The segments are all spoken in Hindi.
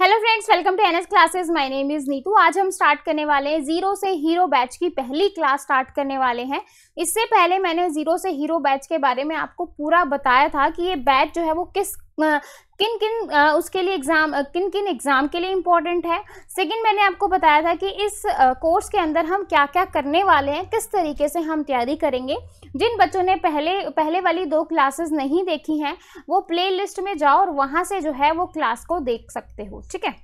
Hello friends welcome to NS classes my name is Neetu आज हम स्टार्ट करने वाले हैं जीरो से हीरो बैच की पहली क्लास स्टार्ट करने वाले हैं इससे पहले मैंने जीरो से हीरो बैच के बारे में आपको पूरा बताया था कि ये बैच जो है वो किस किन किन उसके लिए एग्ज़ाम किन किन एग्ज़ाम के लिए इम्पॉर्टेंट है सेकंड मैंने आपको बताया था कि इस कोर्स के अंदर हम क्या क्या करने वाले हैं किस तरीके से हम तैयारी करेंगे जिन बच्चों ने पहले पहले वाली दो क्लासेस नहीं देखी हैं वो प्लेलिस्ट में जाओ और वहाँ से जो है वो क्लास को देख सकते हो ठीक है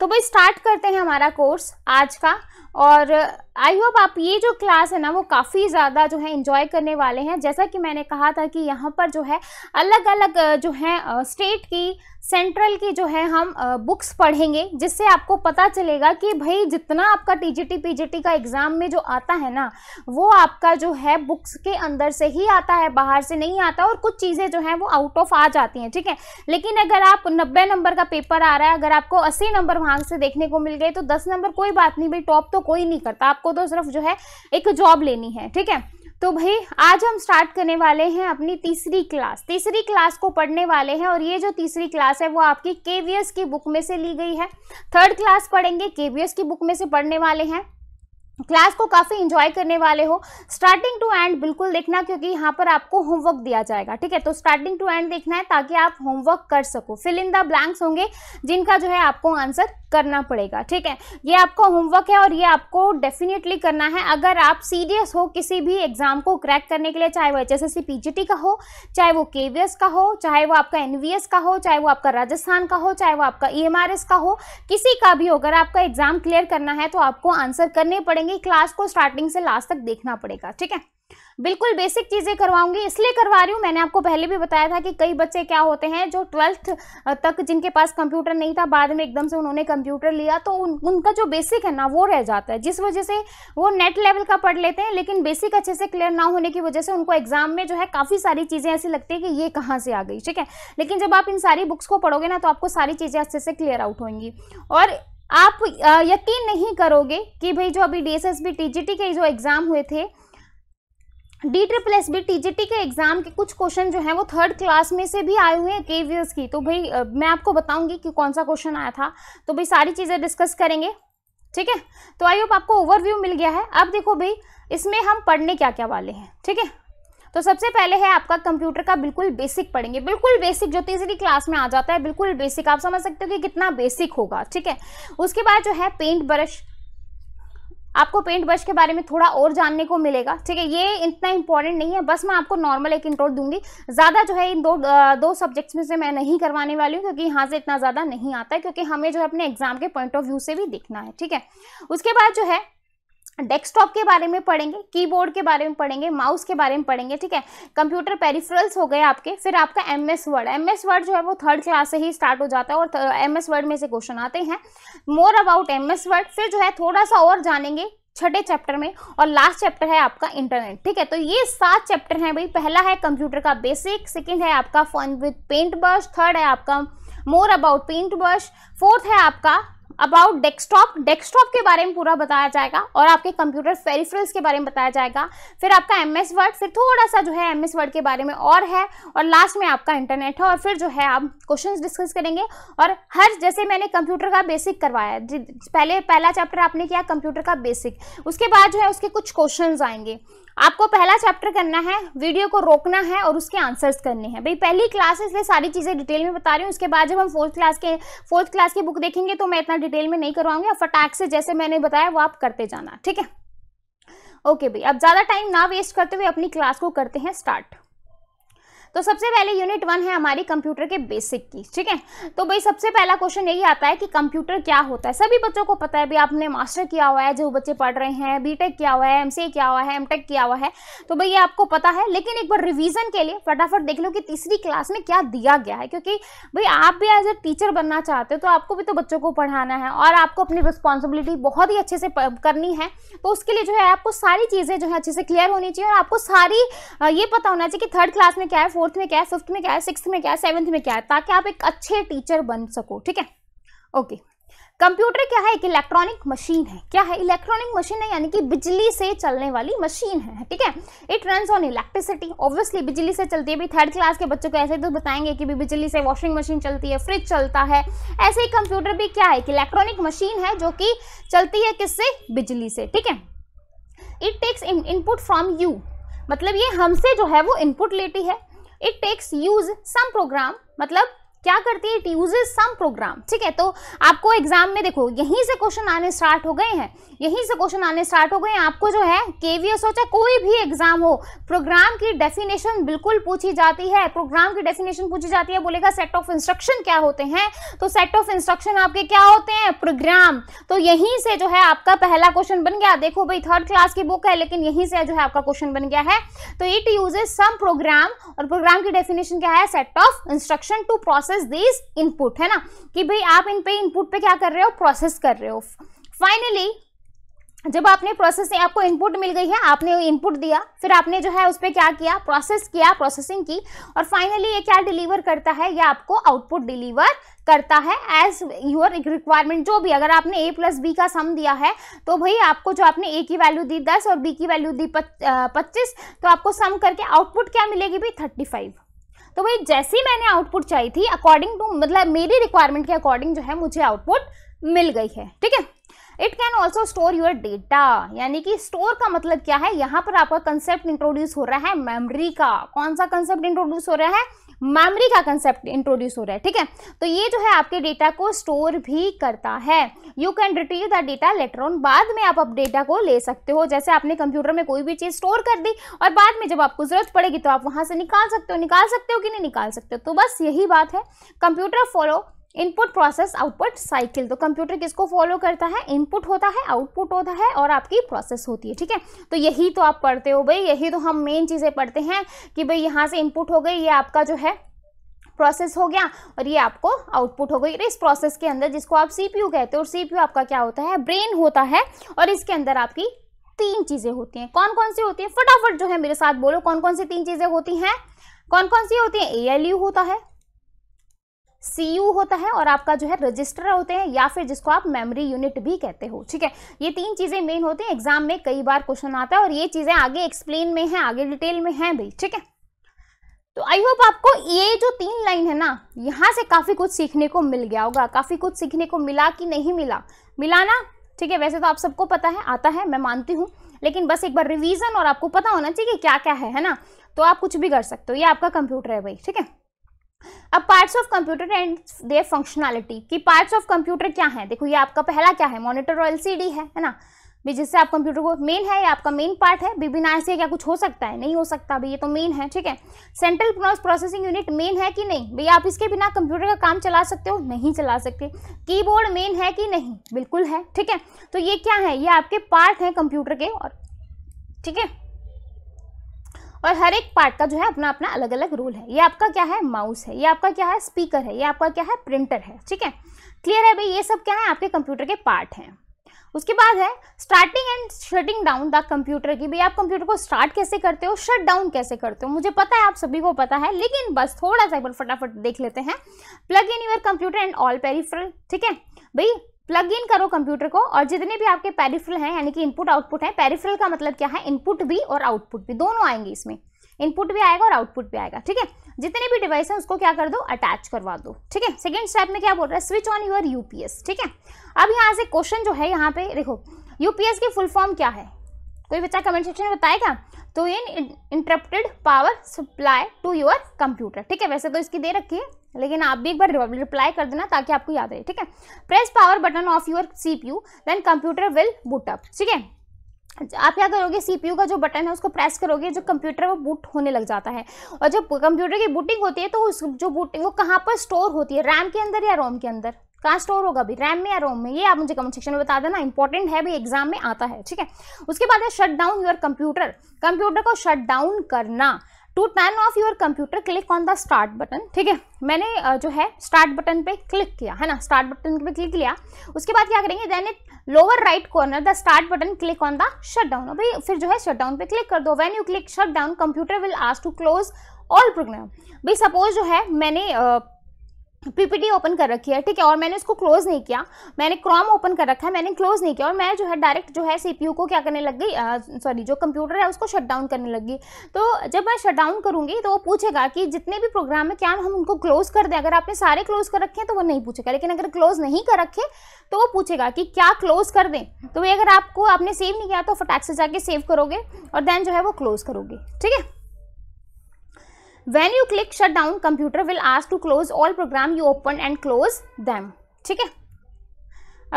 तो भाई स्टार्ट करते हैं हमारा कोर्स आज का और आई होप आप ये जो क्लास है ना वो काफ़ी ज़्यादा जो है इन्जॉय करने वाले हैं जैसा कि मैंने कहा था कि यहाँ पर जो है अलग अलग जो है स्टेट की सेंट्रल की जो है हम बुक्स पढ़ेंगे जिससे आपको पता चलेगा कि भाई जितना आपका टीजीटी पीजीटी का एग्ज़ाम में जो आता है ना वो आपका जो है बुक्स के अंदर से ही आता है बाहर से नहीं आता और कुछ चीज़ें जो हैं वो आउट ऑफ आ जाती हैं ठीक है लेकिन अगर आप नब्बे नंबर का पेपर आ रहा है अगर आपको अस्सी नंबर वहाँ से देखने को मिल गए तो दस नंबर कोई बात नहीं भाई टॉप तो कोई नहीं करता आपको तो सिर्फ जो है एक जॉब लेनी है ठीक है तो भाई आज हम स्टार्ट करने वाले हैं अपनी तीसरी क्लास तीसरी क्लास को पढ़ने वाले हैं और ये जो तीसरी क्लास है वो आपकी केवीएस की बुक में से ली गई है थर्ड क्लास पढ़ेंगे केवीएस की बुक में से पढ़ने वाले हैं क्लास को काफ़ी इन्जॉय करने वाले हो स्टार्टिंग टू एंड बिल्कुल देखना क्योंकि यहाँ पर आपको होमवर्क दिया जाएगा ठीक है तो स्टार्टिंग टू एंड देखना है ताकि आप होमवर्क कर सको फिल इन द ब्लैंक्स होंगे जिनका जो है आपको आंसर करना पड़ेगा ठीक है ये आपका होमवर्क है और ये आपको डेफिनेटली करना है अगर आप सीरियस हो किसी भी एग्जाम को क्रैक करने के लिए चाहे वो एच एस का हो चाहे वो के का हो चाहे वो आपका एन का हो चाहे वो आपका राजस्थान का हो चाहे वो आपका ई e का हो किसी का भी हो अगर आपका एग्जाम क्लियर करना है तो आपको आंसर करने पड़ेंगे लगेगी क्लास को स्टार्टिंग से लास्ट तक देखना पड़ेगा ठीक है बिल्कुल बेसिक चीज़ें करवाऊंगी इसलिए करवा रही हूँ मैंने आपको पहले भी बताया था कि कई बच्चे क्या होते हैं जो ट्वेल्थ तक जिनके पास कंप्यूटर नहीं था बाद में एकदम से उन्होंने कंप्यूटर लिया तो उन, उनका जो बेसिक है ना वो रह जाता है जिस वजह से वो नेट लेवल का पढ़ लेते हैं लेकिन बेसिक अच्छे से क्लियर ना होने की वजह से उनको एग्जाम में जो है काफ़ी सारी चीज़ें ऐसी लगती है कि ये कहाँ से आ गई ठीक है लेकिन जब आप इन सारी बुक्स को पढ़ोगे ना तो आपको सारी चीज़ें अच्छे से क्लियर आउट होंगी और आप यकीन नहीं करोगे कि भाई जो अभी डीएसएसबी टीजीटी के जो एग्ज़ाम हुए थे D triple S B T G T के एग्ज़ाम के कुछ क्वेश्चन जो हैं वो थर्ड क्लास में से भी आए हुए हैं वी एस की तो भाई मैं आपको बताऊंगी कि कौन सा क्वेश्चन आया था तो भाई सारी चीज़ें डिस्कस करेंगे ठीक है तो आई होप आपको ओवरव्यू मिल गया है अब देखो भाई इसमें हम पढ़ने क्या क्या वाले हैं ठीक है तो सबसे पहले है आपका कंप्यूटर का बिल्कुल बेसिक पढ़ेंगे बिल्कुल बेसिक जो तीसरी क्लास में आ जाता है बिल्कुल बेसिक आप समझ सकते हो कि कितना बेसिक होगा ठीक है उसके बाद जो है पेंट ब्रश आपको पेंट ब्रश के बारे में थोड़ा और जानने को मिलेगा ठीक है ये इतना इंपॉर्टेंट नहीं है बस मैं आपको नॉर्मल एक इंट्रोड दूंगी ज़्यादा जो है इन दो दो सब्जेक्ट्स में से मैं नहीं करवाने वाली हूँ क्योंकि यहाँ से इतना ज़्यादा नहीं आता है क्योंकि हमें जो है अपने एग्जाम के पॉइंट ऑफ व्यू से भी देखना है ठीक है उसके बाद जो है डेस्कटॉप के बारे में पढ़ेंगे कीबोर्ड के बारे में पढ़ेंगे माउस के बारे में पढ़ेंगे ठीक है कंप्यूटर पेरिफेरल्स हो गए आपके फिर आपका M S Word M S Word जो है वो थर्ड क्लास से ही स्टार्ट हो जाता है और एम एस वर्ड में से क्वेश्चन आते हैं मोर अबाउट एम एस वर्ड फिर जो है थोड़ा सा और जानेंगे छठे चैप्टर में और लास्ट चैप्टर है आपका इंटरनेट ठीक है तो ये सात चैप्टर हैं भाई पहला है कंप्यूटर का बेसिक सेकेंड है आपका fun with paint brush third है आपका more about paint brush fourth है आपका अबाउट डेस्कटॉप डेस्कटॉप के बारे में पूरा बताया जाएगा और आपके कंप्यूटर पेरिफेरल्स के बारे में बताया जाएगा फिर आपका एम एस वर्ड फिर थोड़ा सा जो है एम एस वर्ड के बारे में और है और लास्ट में आपका इंटरनेट है और फिर जो है आप क्वेश्चन डिस्कस करेंगे और हर जैसे मैंने कंप्यूटर का बेसिक करवाया पहले पहला चैप्टर आपने किया कंप्यूटर का बेसिक उसके बाद जो है उसके कुछ क्वेश्चन आएंगे आपको पहला चैप्टर करना है वीडियो को रोकना है और उसके आंसर्स करने हैं भाई पहली क्लास है इसलिए सारी चीज़ें डिटेल में बता रही हूँ उसके बाद जब हम फोर्थ क्लास के फोर्थ क्लास की बुक देखेंगे तो मैं इतना डिटेल में नहीं करवाऊंगी और फटाक से जैसे मैंने बताया वो आप करते जाना ठीक है ओके भाई अब ज़्यादा टाइम ना वेस्ट करते हुए अपनी क्लास को करते हैं स्टार्ट तो सबसे पहले यूनिट वन है हमारी कंप्यूटर के बेसिक की ठीक है तो भाई सबसे पहला क्वेश्चन यही आता है कि कंप्यूटर क्या होता है सभी बच्चों को पता है भाई आपने मास्टर किया हुआ है जो बच्चे पढ़ रहे हैं बीटेक किया हुआ है एमसीए किया हुआ है एमटेक किया हुआ है तो भाई ये आपको पता है लेकिन एक बार रिविजन के लिए फटाफट देख लो कि तीसरी क्लास में क्या दिया गया है क्योंकि भाई आप भी एज ए टीचर बनना चाहते हो तो आपको भी तो बच्चों को पढ़ाना है और आपको अपनी रिस्पॉन्सिबिलिटी बहुत ही अच्छे से करनी है तो उसके लिए जो है आपको सारी चीज़ें जो है अच्छे से क्लियर होनी चाहिए और आपको सारी ये पता होना चाहिए कि थर्ड क्लास में क्या है फोर्थ में क्या है फिफ्थ में क्या है सिक्स में क्या है सेवन्थ में क्या है ताकि आप एक अच्छे टीचर बन सको ठीक है ओके कंप्यूटर क्या है एक इलेक्ट्रॉनिक मशीन है क्या है इलेक्ट्रॉनिक मशीन है यानी कि बिजली से चलने वाली मशीन है ठीक है it run on electricity obviously बिजली से चलती है अभी थर्ड क्लास के बच्चों को ऐसे तो बताएंगे कि भी बिजली से वॉशिंग मशीन चलती है फ्रिज चलता है ऐसे ही कंप्यूटर भी क्या है एक इलेक्ट्रॉनिक मशीन है जो कि चलती है किससे बिजली से ठीक है it takes input from you मतलब ये हमसे जो है वो इनपुट लेती है it takes use some program मतलब क्या करती है इट यूजेज सम प्रोग्राम ठीक है तो आपको एग्जाम में देखो यहीं से क्वेश्चन आने स्टार्ट हो गए हैं यहीं से क्वेश्चन आने स्टार्ट हो गए आपको जो है केवीएस हो चाहे कोई भी एग्जाम हो प्रोग्राम की डेफिनेशन बिल्कुल पूछी जाती है प्रोग्राम की डेफिनेशन पूछी जाती है बोलेगा सेट ऑफ इंस्ट्रक्शन क्या होते हैं तो सेट ऑफ इंस्ट्रक्शन आपके क्या होते हैं प्रोग्राम तो यहीं से जो है आपका पहला क्वेश्चन बन गया देखो भाई थर्ड क्लास की बुक है लेकिन यहीं से जो है आपका क्वेश्चन बन गया है तो इट यूज सम प्रोग्राम और प्रोग्राम की डेफिनेशन क्या है set of instruction to process this input है ना कि भाई आप इन पे इनपुट पे क्या कर रहे हो प्रोसेस कर रहे हो फाइनली जब आपने प्रोसेसिंग आपको इनपुट मिल गई है आपने इनपुट दिया फिर आपने जो है उस पर क्या किया प्रोसेस किया प्रोसेसिंग की और फाइनली ये क्या डिलीवर करता है या आपको आउटपुट डिलीवर करता है एज योर रिक्वायरमेंट जो भी अगर आपने ए प्लस बी का सम दिया है तो भाई आपको जो आपने ए की वैल्यू दी दस और बी की वैल्यू दी पच्चीस तो आपको सम करके आउटपुट क्या मिलेगी भाई थर्टी फाइव तो भाई जैसी मैंने आउटपुट चाहिए थी अकॉर्डिंग टू मतलब मेरी रिक्वायरमेंट के अकॉर्डिंग जो है मुझे आउटपुट मिल गई है ठीक है it can also store your data यानी कि स्टोर का मतलब क्या है यहाँ पर आपका कंसेप्ट इंट्रोड्यूस हो रहा है मेमरी का कौन सा कंसेप्ट इंट्रोड्यूस हो रहा है मेमरी का कंसेप्ट इंट्रोड्यूस हो रहा है ठीक है तो ये जो है आपके डेटा को स्टोर भी करता है you can retrieve the data later on बाद में आप अब डेटा को ले सकते हो जैसे आपने कंप्यूटर में कोई भी चीज़ स्टोर कर दी और बाद में जब आपको ज़रूरत पड़ेगी तो आप वहां से निकाल सकते हो निकाल सकते हो कि नहीं निकाल सकते हो तो बस यही बात है computer follow input process output cycle तो कंप्यूटर किसको फॉलो करता है इनपुट होता है आउटपुट होता है और आपकी प्रोसेस होती है ठीक है तो यही तो आप पढ़ते हो भाई यही तो हम मेन चीज़ें पढ़ते हैं कि भाई यहाँ से इनपुट हो गई ये आपका जो है प्रोसेस हो गया और ये आपको आउटपुट हो गई इस प्रोसेस के अंदर जिसको आप यू कहते हो और यू आपका क्या होता है ब्रेन होता है और इसके अंदर आपकी तीन चीज़ें होती हैं कौन कौन सी होती हैं फटाफट जो है मेरे साथ बोलो कौन कौन सी तीन चीज़ें होती हैं कौन कौन सी होती हैं ए होता है सी होता है और आपका जो है रजिस्टर होते हैं या फिर जिसको आप मेमोरी यूनिट भी कहते हो ठीक है ये तीन चीज़ें मेन होती हैं एग्जाम में कई बार क्वेश्चन आता है और ये चीज़ें आगे एक्सप्लेन में है आगे डिटेल में है भाई ठीक है तो आई होप आपको ये जो तीन लाइन है ना यहाँ से काफ़ी कुछ सीखने को मिल गया होगा काफ़ी कुछ सीखने को मिला कि नहीं मिला मिला ना ठीक है वैसे तो आप सबको पता है आता है मैं मानती हूँ लेकिन बस एक बार रिवीजन और आपको पता होना चाहिए क्या क्या है है ना तो आप कुछ भी कर सकते हो ये आपका कंप्यूटर है भाई ठीक है अब parts of computer and their functionality कि पार्ट्स ऑफ कंप्यूटर क्या है देखो ये आपका पहला क्या है मॉनिटर और एलसीडी है है ना भी जिससे आप कंप्यूटर को मेन है या आपका मेन पार्ट है बिना ऐसे क्या कुछ हो सकता है नहीं हो सकता भाई ये तो मेन है ठीक है सेंट्रल प्रोसेसिंग यूनिट मेन है कि नहीं भैया आप इसके बिना कंप्यूटर का काम चला सकते हो नहीं चला सकते कीबोर्ड मेन है कि नहीं बिल्कुल है ठीक है तो ये क्या है ये आपके पार्ट हैं कंप्यूटर के और ठीक है और हर एक पार्ट का जो है अपना अपना अलग अलग रूल है ये आपका क्या है माउस है ये आपका क्या है स्पीकर है ये आपका क्या है प्रिंटर है ठीक है क्लियर है भाई ये सब क्या है आपके कंप्यूटर के पार्ट हैं उसके बाद है starting and shutting down the computer की भाई आप कंप्यूटर को स्टार्ट कैसे करते हो शट डाउन कैसे करते हो मुझे पता है आप सभी को पता है लेकिन बस थोड़ा सा एक बार फटाफट देख लेते हैं plug in your computer and all peripheral ठीक है भाई प्लग इन करो कंप्यूटर को और जितने भी आपके पेरिफेरल हैं यानी कि इनपुट आउटपुट है पेरिफेरल का मतलब क्या है इनपुट भी और आउटपुट भी दोनों आएंगे इसमें इनपुट भी आएगा और आउटपुट भी आएगा ठीक है जितने भी डिवाइस है उसको क्या कर दो अटैच करवा दो ठीक है सेकेंड स्टेप में क्या बोल रहा है स्विच ऑन यूर यूपीएस ठीक है अब यहाँ से क्वेश्चन जो है यहाँ पे देखो यूपीएस की फुल फॉर्म क्या है कोई बच्चा कमेंट सेक्शन में बताएगा तो uninterrupted power supply to your computer ठीक है वैसे तो इसकी दे रखी है लेकिन आप भी एक बार रिप्लाई कर देना ताकि आपको याद रहे ठीक है press power button of your C P U then computer will boot up ठीक है आप क्या करोगे सीपीयू का जो बटन है उसको प्रेस करोगे जो कंप्यूटर वो बूट होने लग जाता है और जब कंप्यूटर की बूटिंग होती है तो उस जो बूटिंग वो कहाँ पर स्टोर होती है रैम के अंदर या रोम के अंदर कहाँ स्टोर होगा अभी रैम में या रोम में ये आप मुझे कमेंट सेक्शन में बता देना इंपॉर्टेंट है भाई एग्जाम में आता है ठीक है उसके बाद है shut down your computer computer को शट डाउन करना to turn off your computer click on the start button ठीक है मैंने जो है स्टार्ट बटन पे क्लिक किया है ना स्टार्ट बटन पे क्लिक किया उसके बाद क्या करेंगे then it lower right corner the start button click on the shut down भाई फिर जो है शट डाउन पे क्लिक कर दो when you click shut down computer will ask to close all program भाई सपोज जो है मैंने uh, पीपीटी ओपन कर रखी है ठीक है और मैंने इसको क्लोज नहीं किया मैंने क्रॉम ओपन कर रखा है मैंने क्लोज नहीं किया और मैं जो है डायरेक्ट जो है सीपीयू को क्या करने लग गई सॉरी जो कंप्यूटर है उसको शट डाउन करने लग गई तो जब मैं शट डाउन करूँगी तो वो पूछेगा कि जितने भी प्रोग्राम है क्या हम उनको क्लोज कर दें अगर आपने सारे क्लोज कर रखे हैं तो वो नहीं पूछेगा लेकिन अगर क्लोज नहीं कर रखे तो वो पूछेगा कि क्या क्लोज कर दें तो अगर आपको आपने सेव नहीं किया तो फटाक से जाके सेव करोगे और देन जो है वो क्लोज करोगे ठीक है when you click shut down computer will ask to close all program you open and close them ठीक है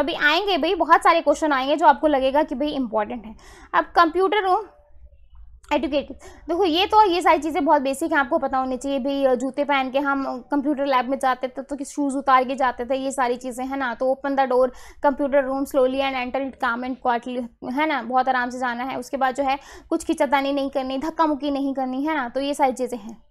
अभी आएंगे भाई बहुत सारे क्वेश्चन आएंगे जो आपको लगेगा कि भाई इंपॉर्टेंट है अब कंप्यूटर हो एडुकेटेड देखो ये तो ये सारी चीज़ें बहुत बेसिक हैं आपको पता होनी चाहिए भाई जूते पहन के हम कंप्यूटर लैब में जाते थे तो शूज़ उतार के जाते थे ये सारी चीज़ें हैं ना तो open the door computer room slowly and enter it calm and quietly है ना बहुत आराम से जाना है उसके बाद जो है कुछ खिंचातानी नहीं करनी धक्का मुक्की नहीं करनी है ना तो ये सारी चीज़ें हैं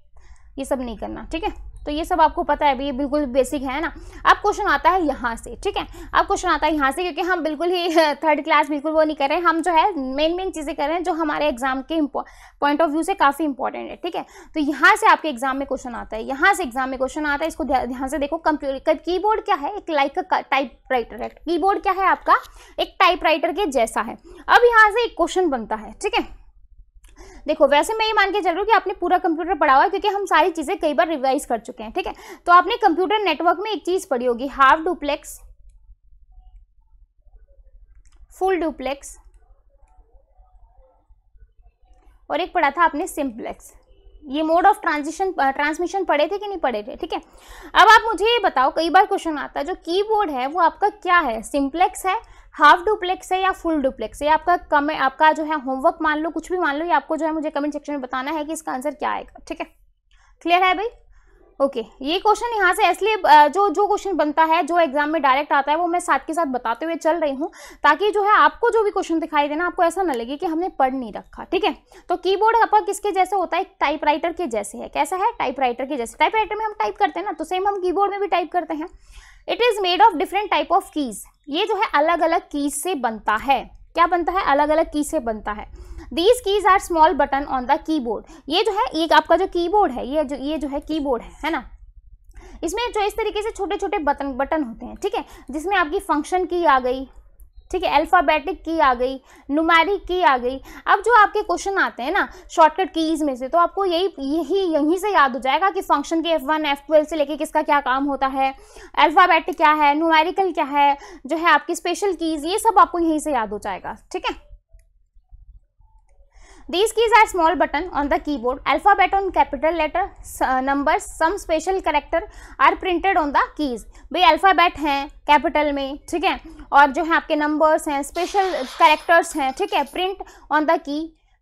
ये सब नहीं करना ठीक है तो ये सब आपको पता है अभी ये बिल्कुल बेसिक है ना अब क्वेश्चन आता है यहाँ से ठीक है अब क्वेश्चन आता है यहाँ से क्योंकि हम बिल्कुल ही थर्ड क्लास बिल्कुल वो नहीं कर रहे हैं हम जो है मेन मेन चीज़ें कर रहे हैं जो हमारे एग्जाम के पॉइंट ऑफ व्यू से काफ़ी इंपॉर्टेंट है ठीक है तो यहाँ से आपके एग्जाम में क्वेश्चन आता है यहाँ से एग्जाम में क्वेश्चन आता है इसको ध्यान से देखो कंप्यूटर की बोर्ड क्या है एक लाइक टाइप राइटर है की बोर्ड क्या है आपका एक टाइप राइटर के जैसा है अब यहाँ से एक क्वेश्चन बनता है ठीक है देखो वैसे मैं ये मान के चल रहा हूँ कि आपने पूरा कंप्यूटर पढ़ा हुआ है क्योंकि हम सारी चीज़ें कई बार रिवाइज कर चुके हैं ठीक है तो आपने कंप्यूटर नेटवर्क में एक चीज़ पढ़ी होगी हाफ डुप्लेक्स फुल डुप्लेक्स और एक पढ़ा था आपने सिम्प्लेक्स ये मोड ऑफ ट्रांजिशन ट्रांसमिशन पढ़े थे कि नहीं पढ़े थे ठीक है अब आप मुझे ये बताओ कई बार क्वेश्चन आता है जो कीबोर्ड है वो आपका क्या है सिंप्लेक्स है हाफ डुप्लेक्स है या फुल डुप्लेक्स है आपका कम है आपका जो है होमवर्क मान लो कुछ भी मान लो ये आपको जो है मुझे कमेंट सेक्शन में बताना है कि इसका आंसर क्या आएगा ठीक है क्लियर है भाई ओके okay, ये क्वेश्चन यहाँ से इसलिए जो जो क्वेश्चन बनता है जो एग्जाम में डायरेक्ट आता है वो मैं साथ के साथ बताते हुए चल रही हूँ ताकि जो है आपको जो भी क्वेश्चन दिखाई देना आपको ऐसा ना लगे कि हमने पढ़ नहीं रखा ठीक है तो कीबोर्ड आपका किसके जैसे होता है टाइपराइटर के जैसे है कैसा है टाइपराइटर के जैसे टाइपराइटर में हम टाइप करते हैं ना तो सेम हम कीबोर्ड में भी टाइप करते हैं it is made of different type of keys ये जो है अलग अलग कीज से बनता है क्या बनता है अलग अलग कीज से बनता है these keys are small button on the keyboard ये जो है एक आपका जो कीबोर्ड है ये जो ये जो है कीबोर्ड है है ना इसमें जो इस तरीके से छोटे छोटे बटन बटन होते हैं ठीक है जिसमें आपकी फंक्शन की आ गई ठीक है अल्फ़ाबेटिक की आ गई नुमैरिक की आ गई अब जो आपके क्वेश्चन आते हैं ना शॉर्टकट कीज़ में से तो आपको यही यही यहीं से याद हो जाएगा कि फंक्शन के एफ़ वन एफ़ ट्वेल्व से लेके किसका क्या काम होता है अल्फ़ाबेटिक क्या है नुमैरिकल क्या है जो है आपकी स्पेशल कीज़ ये सब आपको यहीं से याद हो जाएगा ठीक है These keys are small button on the keyboard. Alphabet on capital letter, numbers, some special character are printed on the keys. भाई अल्फ़ाबेट हैं कैपिटल में ठीक है और जो है आपके नंबर्स हैं स्पेशल कैरेक्टर्स हैं ठीक है print on the key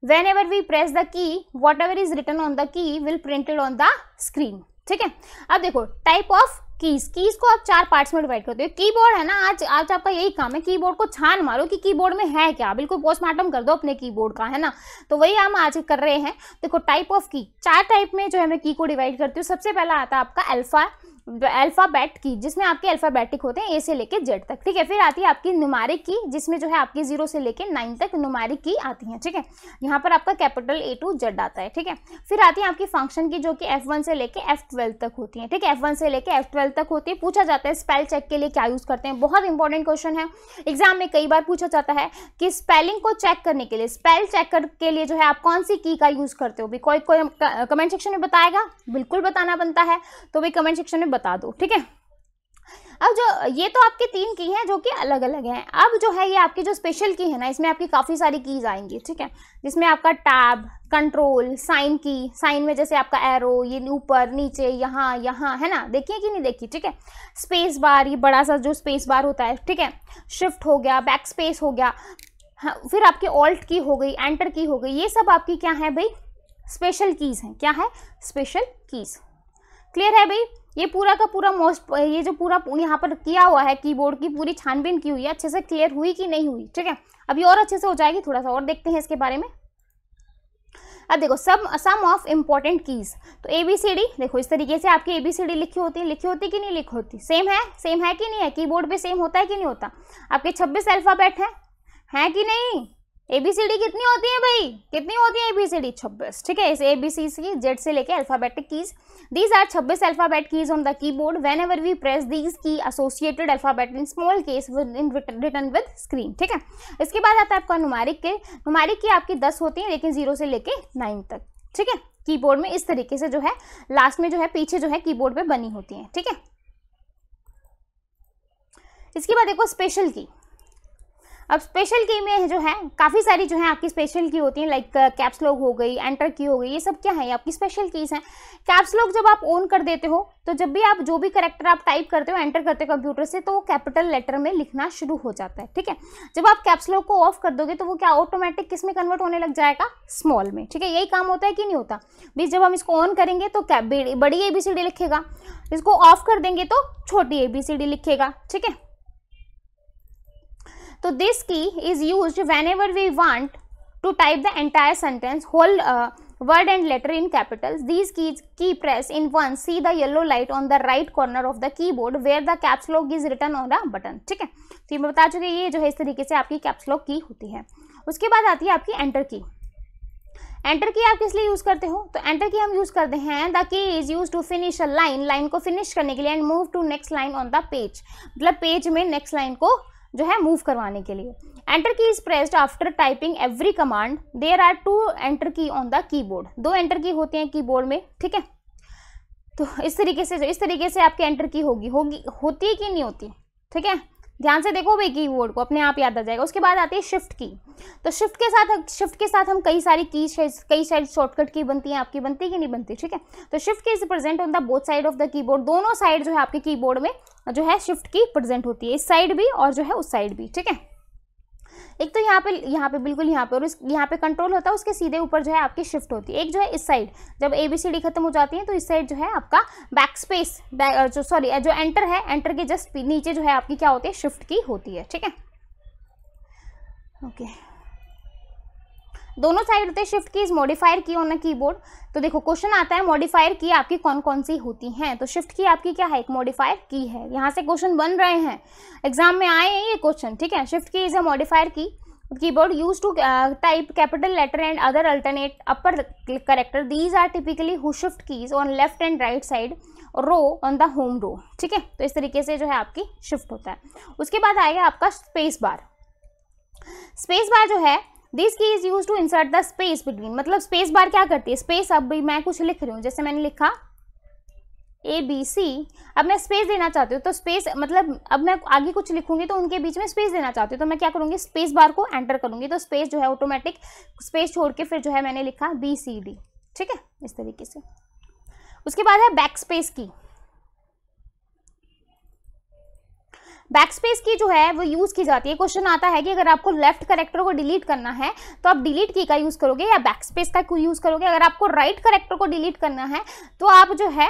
whenever we press the key whatever is return on the key will printed on the screen ठीक है अब देखो टाइप ऑफ कीज कीज को आप चार पार्ट्स में डिवाइड करते हो कीबोर्ड है ना आज आज आपका यही काम है कीबोर्ड को छान मारो कि कीबोर्ड में है क्या बिल्कुल पोस्टमार्टम कर दो अपने कीबोर्ड का है ना तो वही हम आज कर रहे हैं देखो टाइप ऑफ की चार टाइप में जो है मैं की को डिवाइड करती हूँ सबसे पहला आता है आपका अल्फा अल्फ़ाबेट की जिसमें आपके अल्फ़ाबेटिक होते हैं ए से लेके जेड तक ठीक है फिर आती है आपकी नुमारिक की जिसमें जो है आपकी जीरो से लेके नाइन तक नुमारिक की आती है ठीक है यहाँ पर आपका कैपिटल ए टू जेड आता है ठीक है फिर आती है आपकी फंक्शन की जो कि एफ वन से लेके एफ ट्वेल्व तक होती है ठीक है एफ वन से लेके एफ ट्वेल्व तक होती है पूछा जाता है स्पेल चेक के लिए क्या यूज़ करते हैं बहुत इंपॉर्टेंट क्वेश्चन है एग्जाम में कई बार पूछा जाता है कि स्पेलिंग को चेक करने के लिए स्पेल चेक के लिए जो है आप कौन सी की का यूज़ करते हो भी कोई कोई कमेंट सेक्शन में बताएगा बिल्कुल बताना बनता है तो भी कमेंट सेक्शन में बता दो ठीक है अब जो ये तो आपके तीन की हैं जो कि अलग अलग हैं अब जो है ये आपकी जो स्पेशल की है ना इसमें आपकी काफ़ी सारी कीज आएंगी ठीक है जिसमें आपका tab control sign key sign में जैसे आपका एरो ये ऊपर नीचे यहाँ यहाँ है ना देखिए कि नहीं देखिए ठीक है स्पेस बार ये बड़ा सा जो स्पेस बार होता है ठीक है शिफ्ट हो गया बैक स्पेस हो गया हाँ, फिर आपके ऑल्ट की हो गई एंटर की हो गई ये सब आपकी क्या है भाई स्पेशल कीज़ हैं क्या है स्पेशल कीज़ क्लियर है भाई ये पूरा का पूरा मोस्ट ये जो पूरा यहाँ पर किया हुआ है कीबोर्ड की पूरी छानबीन की हुई है अच्छे से क्लियर हुई कि नहीं हुई ठीक है अभी और अच्छे से हो जाएगी थोड़ा सा और देखते हैं इसके बारे में अब देखो सब सम ऑफ इम्पॉर्टेंट कीज़ तो ए बी सी डी देखो इस तरीके से आपकी ए बी सी डी लिखी होती है लिखी होती कि नहीं लिखी होती सेम है सेम है कि नहीं है कीबोर्ड पे सेम होता है कि नहीं होता आपके छब्बीस अल्फ़ाबेट हैं हैं कि नहीं ए बी सी डी कितनी होती है भाई कितनी होती है ए बी सी डी छब्बीस ठीक है इस ए बी सी की जेड से लेके अल्फ़ाबेटिक कीज़ दीज आर छब्बीस alphabet keys on the keyboard whenever we press these key associated alphabet in small case in return with screen ठीक है इसके बाद आता है आपका नुमारिक के नुमारिक की आपकी दस होती है लेकिन जीरो से लेके नाइन तक ठीक है की बोर्ड में इस तरीके से जो है लास्ट में जो है पीछे जो है की बोर्ड पर बनी होती है ठीक है इसके बाद देखो स्पेशल की अब स्पेशल की में जो है काफ़ी सारी जो है आपकी स्पेशल की होती हैं लाइक कैप्स uh, हो गई एंटर की हो गई ये सब क्या है ये आपकी स्पेशल कीज़ हैं कैप्स जब आप ऑन कर देते हो तो जब भी आप जो भी करेक्टर आप टाइप करते हो एंटर करते हो कंप्यूटर से तो वो कैपिटल लेटर में लिखना शुरू हो जाता है ठीक है जब आप कैप्स को ऑफ कर दोगे तो वो क्या ऑटोमेटिक किस में कन्वर्ट होने लग जाएगा स्मॉल में ठीक है यही काम होता है कि नहीं होता भी जब हम इसको ऑन करेंगे तो बड़ी ए बी सी डी लिखेगा इसको ऑफ कर देंगे तो छोटी ए बी सी डी लिखेगा ठीक है तो this key is use whenever we want to type the entire sentence whole word and letter in capital this keys key press in one see the yellow light on the right corner of the keyboard where the caps lock is return on the button ठीक है तो ये मैं बता चुकी ये जो है इस तरीके से आपकी कैप्सलॉक की होती है उसके बाद आती है आपकी एंटर की एंटर की आप किस लिए यूज़ करते हो तो एंटर की हम यूज़ करते हैं the key is use to finish a line line को फिनिश करने के लिए and move to next line on the page मतलब पेज में नेक्स्ट लाइन को जो है मूव करवाने के लिए enter key is pressed after typing every command there are two enter key on the keyboard दो एंटर की होते हैं कीबोर्ड में ठीक है तो इस तरीके से इस तरीके से आपकी एंटर की होगी होगी होती है कि नहीं होती ठीक है ध्यान से देखो भाई कीबोर्ड को अपने आप याद आ जाएगा उसके बाद आती है शिफ्ट की तो शिफ्ट के साथ शिफ्ट के साथ हम कई सारी की कई सारी शॉर्टकट की बनती हैं आपकी बनती है कि नहीं बनती ठीक है तो shift key is present on the both side of the keyboard दोनों साइड जो है आपके कीबोर्ड में जो है शिफ्ट की प्रेजेंट होती है इस साइड भी और जो है उस साइड भी ठीक है एक तो यहाँ पे यहाँ पे बिल्कुल यहाँ पे और इस यहाँ पे कंट्रोल होता है उसके सीधे ऊपर जो है आपकी शिफ्ट होती है एक जो है इस साइड जब ए बी सी डी खत्म हो जाती है तो इस साइड जो है आपका बैक स्पेस जो सॉरी जो एंटर है एंटर के जस्ट नीचे जो है आपकी क्या होती है शिफ्ट की होती है ठीक है ओके दोनों साइड होते हैं shift keys modifier key on a keyboard तो देखो क्वेश्चन आता है मॉडिफायर की आपकी कौन कौन सी होती हैं तो शिफ्ट की आपकी क्या है एक मॉडिफायर की है यहाँ से क्वेश्चन बन रहे हैं एग्जाम में आए हैं ये क्वेश्चन ठीक है shift key is a modifier key keyboard use to type capital letter and other alternate upper character these are typically typically who shift keys on left and right side row on the home ठीक है तो इस तरीके से जो है आपकी शिफ्ट होता है उसके बाद आएगा आपका स्पेस बार स्पेस बार जो है this key is use to insert the space between मतलब स्पेस बार क्या करती है स्पेस अब भी मैं कुछ लिख रही हूँ जैसे मैंने लिखा ए बी सी अब मैं स्पेस देना चाहती हूँ तो स्पेस मतलब अब मैं आगे कुछ लिखूंगी तो उनके बीच में स्पेस देना चाहती हूँ तो मैं क्या करूँगी स्पेस बार को एंटर करूँगी तो स्पेस जो है ऑटोमेटिक स्पेस छोड़ के फिर जो है मैंने लिखा बी सी डी ठीक है इस तरीके से उसके बाद है back space key back space key जो है वो यूज़ की जाती है क्वेश्चन आता है कि अगर आपको लेफ्ट करेक्टर को डिलीट करना है तो आप डिलीट की का यूज़ करोगे या बैक स्पेस का यूज़ करोगे अगर आपको राइट right करेक्टर को डिलीट करना है तो आप जो है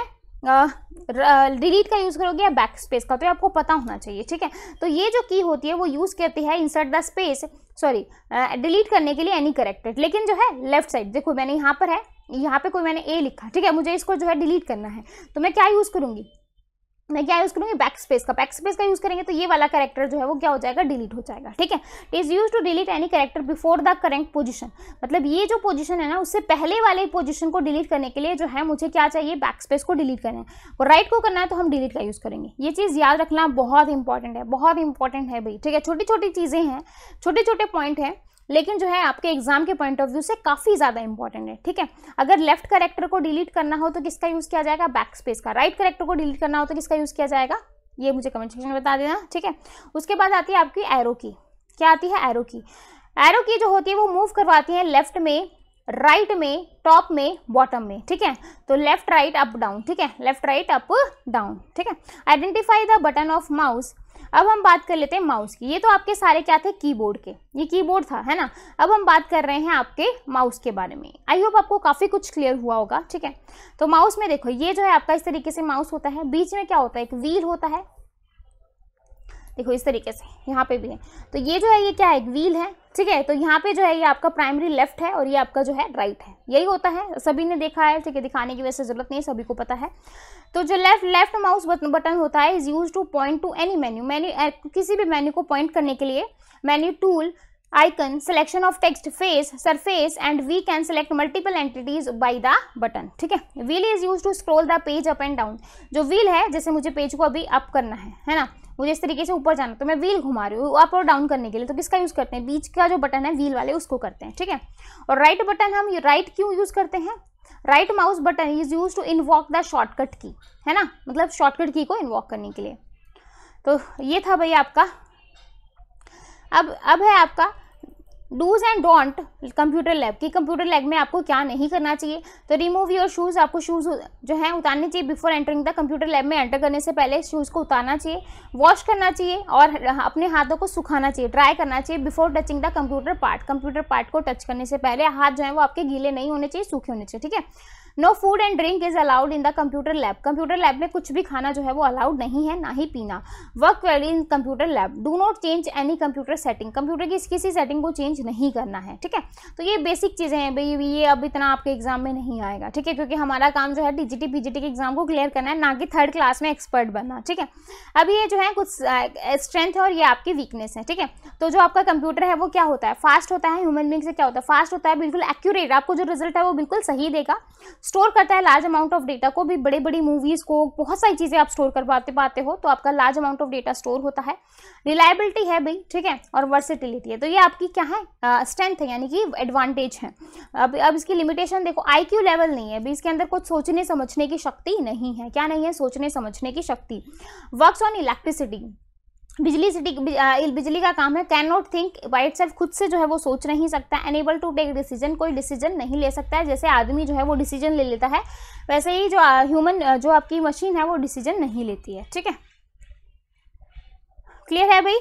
डिलीट का यूज़ करोगे या बैक स्पेस का तो आपको पता होना चाहिए ठीक है तो ये जो की होती है वो यूज़ करती है insert the space sorry delete करने के लिए एनी करेक्टेड लेकिन जो है लेफ्ट साइड देखो मैंने यहाँ पर है यहाँ पे कोई मैंने ए लिखा ठीक है मुझे इसको जो है डिलीट करना है तो मैं क्या यूज़ करूँगी मैं क्या यूज़ करूँगी बैक स्पेस का बैक स्पेस का यूज़ करेंगे तो ये वाला करेक्टर जो है वो क्या हो जाएगा डिलीट हो जाएगा ठीक है it is use to delete any character before the current position मतलब ये जो पोजीशन है ना उससे पहले वाले पोजीशन को डिलीट करने के लिए जो है मुझे क्या चाहिए बैक स्पेस को डिलीट करना है और राइट को करना है तो हम डिलीट का यूज़ करेंगे ये चीज़ याद रखना बहुत इंपॉर्टेंट है बहुत इंपॉर्टेंट है भाई ठीक है छोटी छोटी चीज़ें हैं छोटे छोटे पॉइंट हैं लेकिन जो है आपके एग्जाम के पॉइंट ऑफ व्यू से काफ़ी ज़्यादा इंपॉर्टेंट है ठीक है अगर लेफ्ट करेक्टर को डिलीट करना हो तो किसका यूज़ किया जाएगा बैक स्पेस का राइट करेक्टर को डिलीट करना हो तो किसका यूज़ किया जाएगा ये मुझे कमेंट सेक्शन में बता देना ठीक है उसके बाद आती है आपकी एरो की क्या आती है एरो की एरो की जो होती है वो मूव करवाती है लेफ्ट में राइट right में टॉप में बॉटम में ठीक है तो लेफ्ट राइट अप डाउन ठीक है लेफ्ट राइट अप डाउन ठीक है identify the button of mouse अब हम बात कर लेते हैं माउस की ये तो आपके सारे क्या थे कीबोर्ड के ये कीबोर्ड था है ना अब हम बात कर रहे हैं आपके माउस के बारे में आई होप आपको काफ़ी कुछ क्लियर हुआ होगा ठीक है तो माउस में देखो ये जो है आपका इस तरीके से माउस होता है बीच में क्या होता है एक व्हील होता है देखो इस तरीके से यहाँ पे भी है तो ये जो है ये क्या है व्हील है ठीक है तो यहाँ पे जो है ये आपका प्राइमरी लेफ्ट है और ये आपका जो है राइट है यही होता है सभी ने देखा है ठीक है दिखाने की वैसे ज़रूरत नहीं है सभी को पता है तो जो लेफ्ट लेफ्ट माउस बटन होता है is use to point to any menu menu किसी भी मेन्यू को पॉइंट करने के लिए menu tool icon selection of text face surface and we can select multiple entities by the button ठीक है wheel is used to scroll the page up and down जो व्हील है जैसे मुझे पेज को अभी अप करना है है ना मुझे इस तरीके से ऊपर जाना तो मैं व्हील घुमा रही हूँ अप और डाउन करने के लिए तो किसका यूज़ करते हैं बीच का जो बटन है व्हील वाले उसको करते हैं ठीक है और राइट बटन हम राइट क्यों यूज़ करते हैं right mouse button is use to invoke the shortcut की है ना मतलब शॉर्टकट की को इन्वॉक करने के लिए तो ये था भाई आपका अब अब है आपका do's and don't computer lab कि कंप्यूटर लैब में आपको क्या नहीं करना चाहिए तो रिमूव योर शूज़ आपको शूज़ जो है उतारने चाहिए before entering the computer lab में एंटर करने से पहले शूज़ को उतारना चाहिए वॉश करना चाहिए और अपने हाथों को सुखाना चाहिए ड्राई करना चाहिए before touching the computer part computer part को टच करने से पहले हाथ जो है वो आपके गीले नहीं होने चाहिए सूखे होने चाहिए ठीक है no food and drink is allowed in the computer lab computer lab में कुछ भी खाना जो है वो अलाउड नहीं है ना ही पीना work well in computer lab do not change any computer setting computer की किसी सेटिंग को चेंज नहीं करना है ठीक है तो ये बेसिक चीज़ें हैं भाई ये अब इतना आपके एग्जाम में नहीं आएगा ठीक है क्योंकि हमारा काम जो है डीजीटी पीजीटी के एग्जाम को क्लियर करना है ना कि थर्ड क्लास में एक्सपर्ट बनना ठीक है अब ये जो है कुछ स्ट्रेंथ है और ये आपकी वीकनेस है ठीक है तो जो आपका कंप्यूटर है वो क्या होता है फास्ट होता है ह्यूमन बींग से क्या होता है फास्ट होता है बिल्कुल एक्यूरेट आपको जो रिजल्ट है वो बिल्कुल सही देगा स्टोर करता है लार्ज अमाउंट ऑफ डेटा को भी बड़े बड़ी मूवीज़ को बहुत सारी चीज़ें आप स्टोर कर पाते पाते हो तो आपका large amount of data store होता है रिलायबिलिटी है भाई ठीक है और वर्सिटिलिटी है तो ये आपकी क्या है स्ट्रेंथ uh, है यानी कि एडवांटेज है अब अब इसकी लिमिटेशन देखो आई लेवल नहीं है अभी इसके अंदर कुछ सोचने समझने की शक्ति नहीं है क्या नहीं है सोचने समझने की शक्ति वर्क ऑन इलेक्ट्रिसिटी बिजली सिटी बिजली का काम है can not think by it self खुद से जो है वो सोच नहीं सकता एनेबल टू टेक डिसीजन कोई डिसीजन नहीं ले सकता है जैसे आदमी जो है वो डिसीजन ले लेता है वैसे ही जो ह्यूमन uh, uh, जो आपकी मशीन है वो डिसीजन नहीं लेती है ठीक है क्लियर है भाई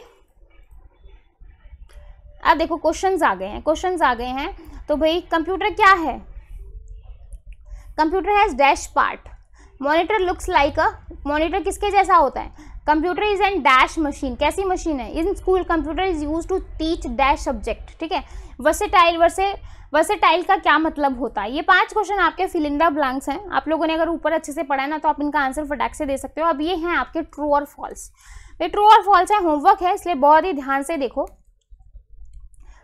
अब देखो क्वेश्चन आ गए हैं क्वेश्चन आ गए हैं तो भाई कंप्यूटर क्या है computer has dash part monitor looks like a monitor किसके जैसा होता है computer is and dash machine कैसी मशीन है in school computer is use to teach dash subject ठीक है वर्सेटाइल वर्से वर्सेटाइल का क्या मतलब होता है ये पांच क्वेश्चन आपके फिलिंदा ब्लैंक्स हैं आप लोगों ने अगर ऊपर अच्छे से पढ़ा है ना तो आप इनका आंसर फटाक से दे सकते हो अब ये हैं आपके ट्रू और फॉल्स ये ट्रू और फॉल्स है होमवर्क है इसलिए बहुत ही ध्यान से देखो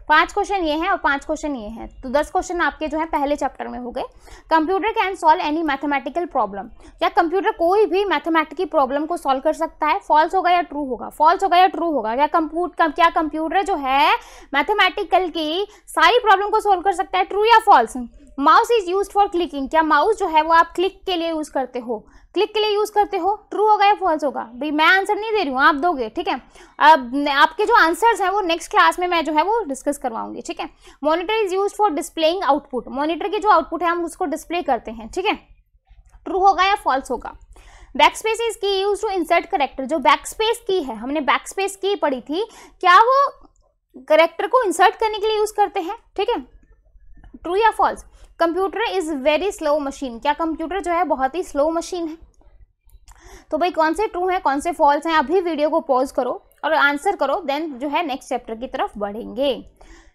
पांच क्वेश्चन ये हैं और पांच क्वेश्चन ये हैं तो दस क्वेश्चन आपके जो है पहले चैप्टर में हो गए computer can solve any mathematical problem या कंप्यूटर कोई भी मैथमेटिकल प्रॉब्लम को सॉल्व कर सकता है फॉल्स होगा या ट्रू होगा फॉल्स होगा या ट्रू होगा या कंप्यूट क्या कंप्यूटर जो है मैथमेटिकल की सारी प्रॉब्लम को सॉल्व कर सकता है ट्रू या false mouse is use for clicking क्या माउस जो है वो आप क्लिक के लिए यूज करते हो क्लिक के लिए यूज़ करते हो ट्रू होगा या फॉल्स होगा भाई मैं आंसर नहीं दे रही हूँ आप दोगे ठीक है अब आपके जो आंसर्स हैं वो नेक्स्ट क्लास में मैं जो है वो डिस्कस करवाऊंगी ठीक है monitor is use for displaying output monitor के जो आउटपुट है हम उसको डिस्प्ले करते हैं ठीक है ट्रू होगा या फॉल्स होगा back space is key use to insert character जो बैक स्पेस की है हमने बैक स्पेस की पढ़ी थी क्या वो करेक्टर को इंसर्ट करने के लिए यूज़ करते हैं ठीक है ट्रू या false computer is very slow machine क्या कंप्यूटर जो है बहुत ही स्लो मशीन है तो भाई कौन से ट्रू हैं कौन से फॉल्स हैं अभी वीडियो को पॉज करो और आंसर करो देन जो है नेक्स्ट चैप्टर की तरफ बढ़ेंगे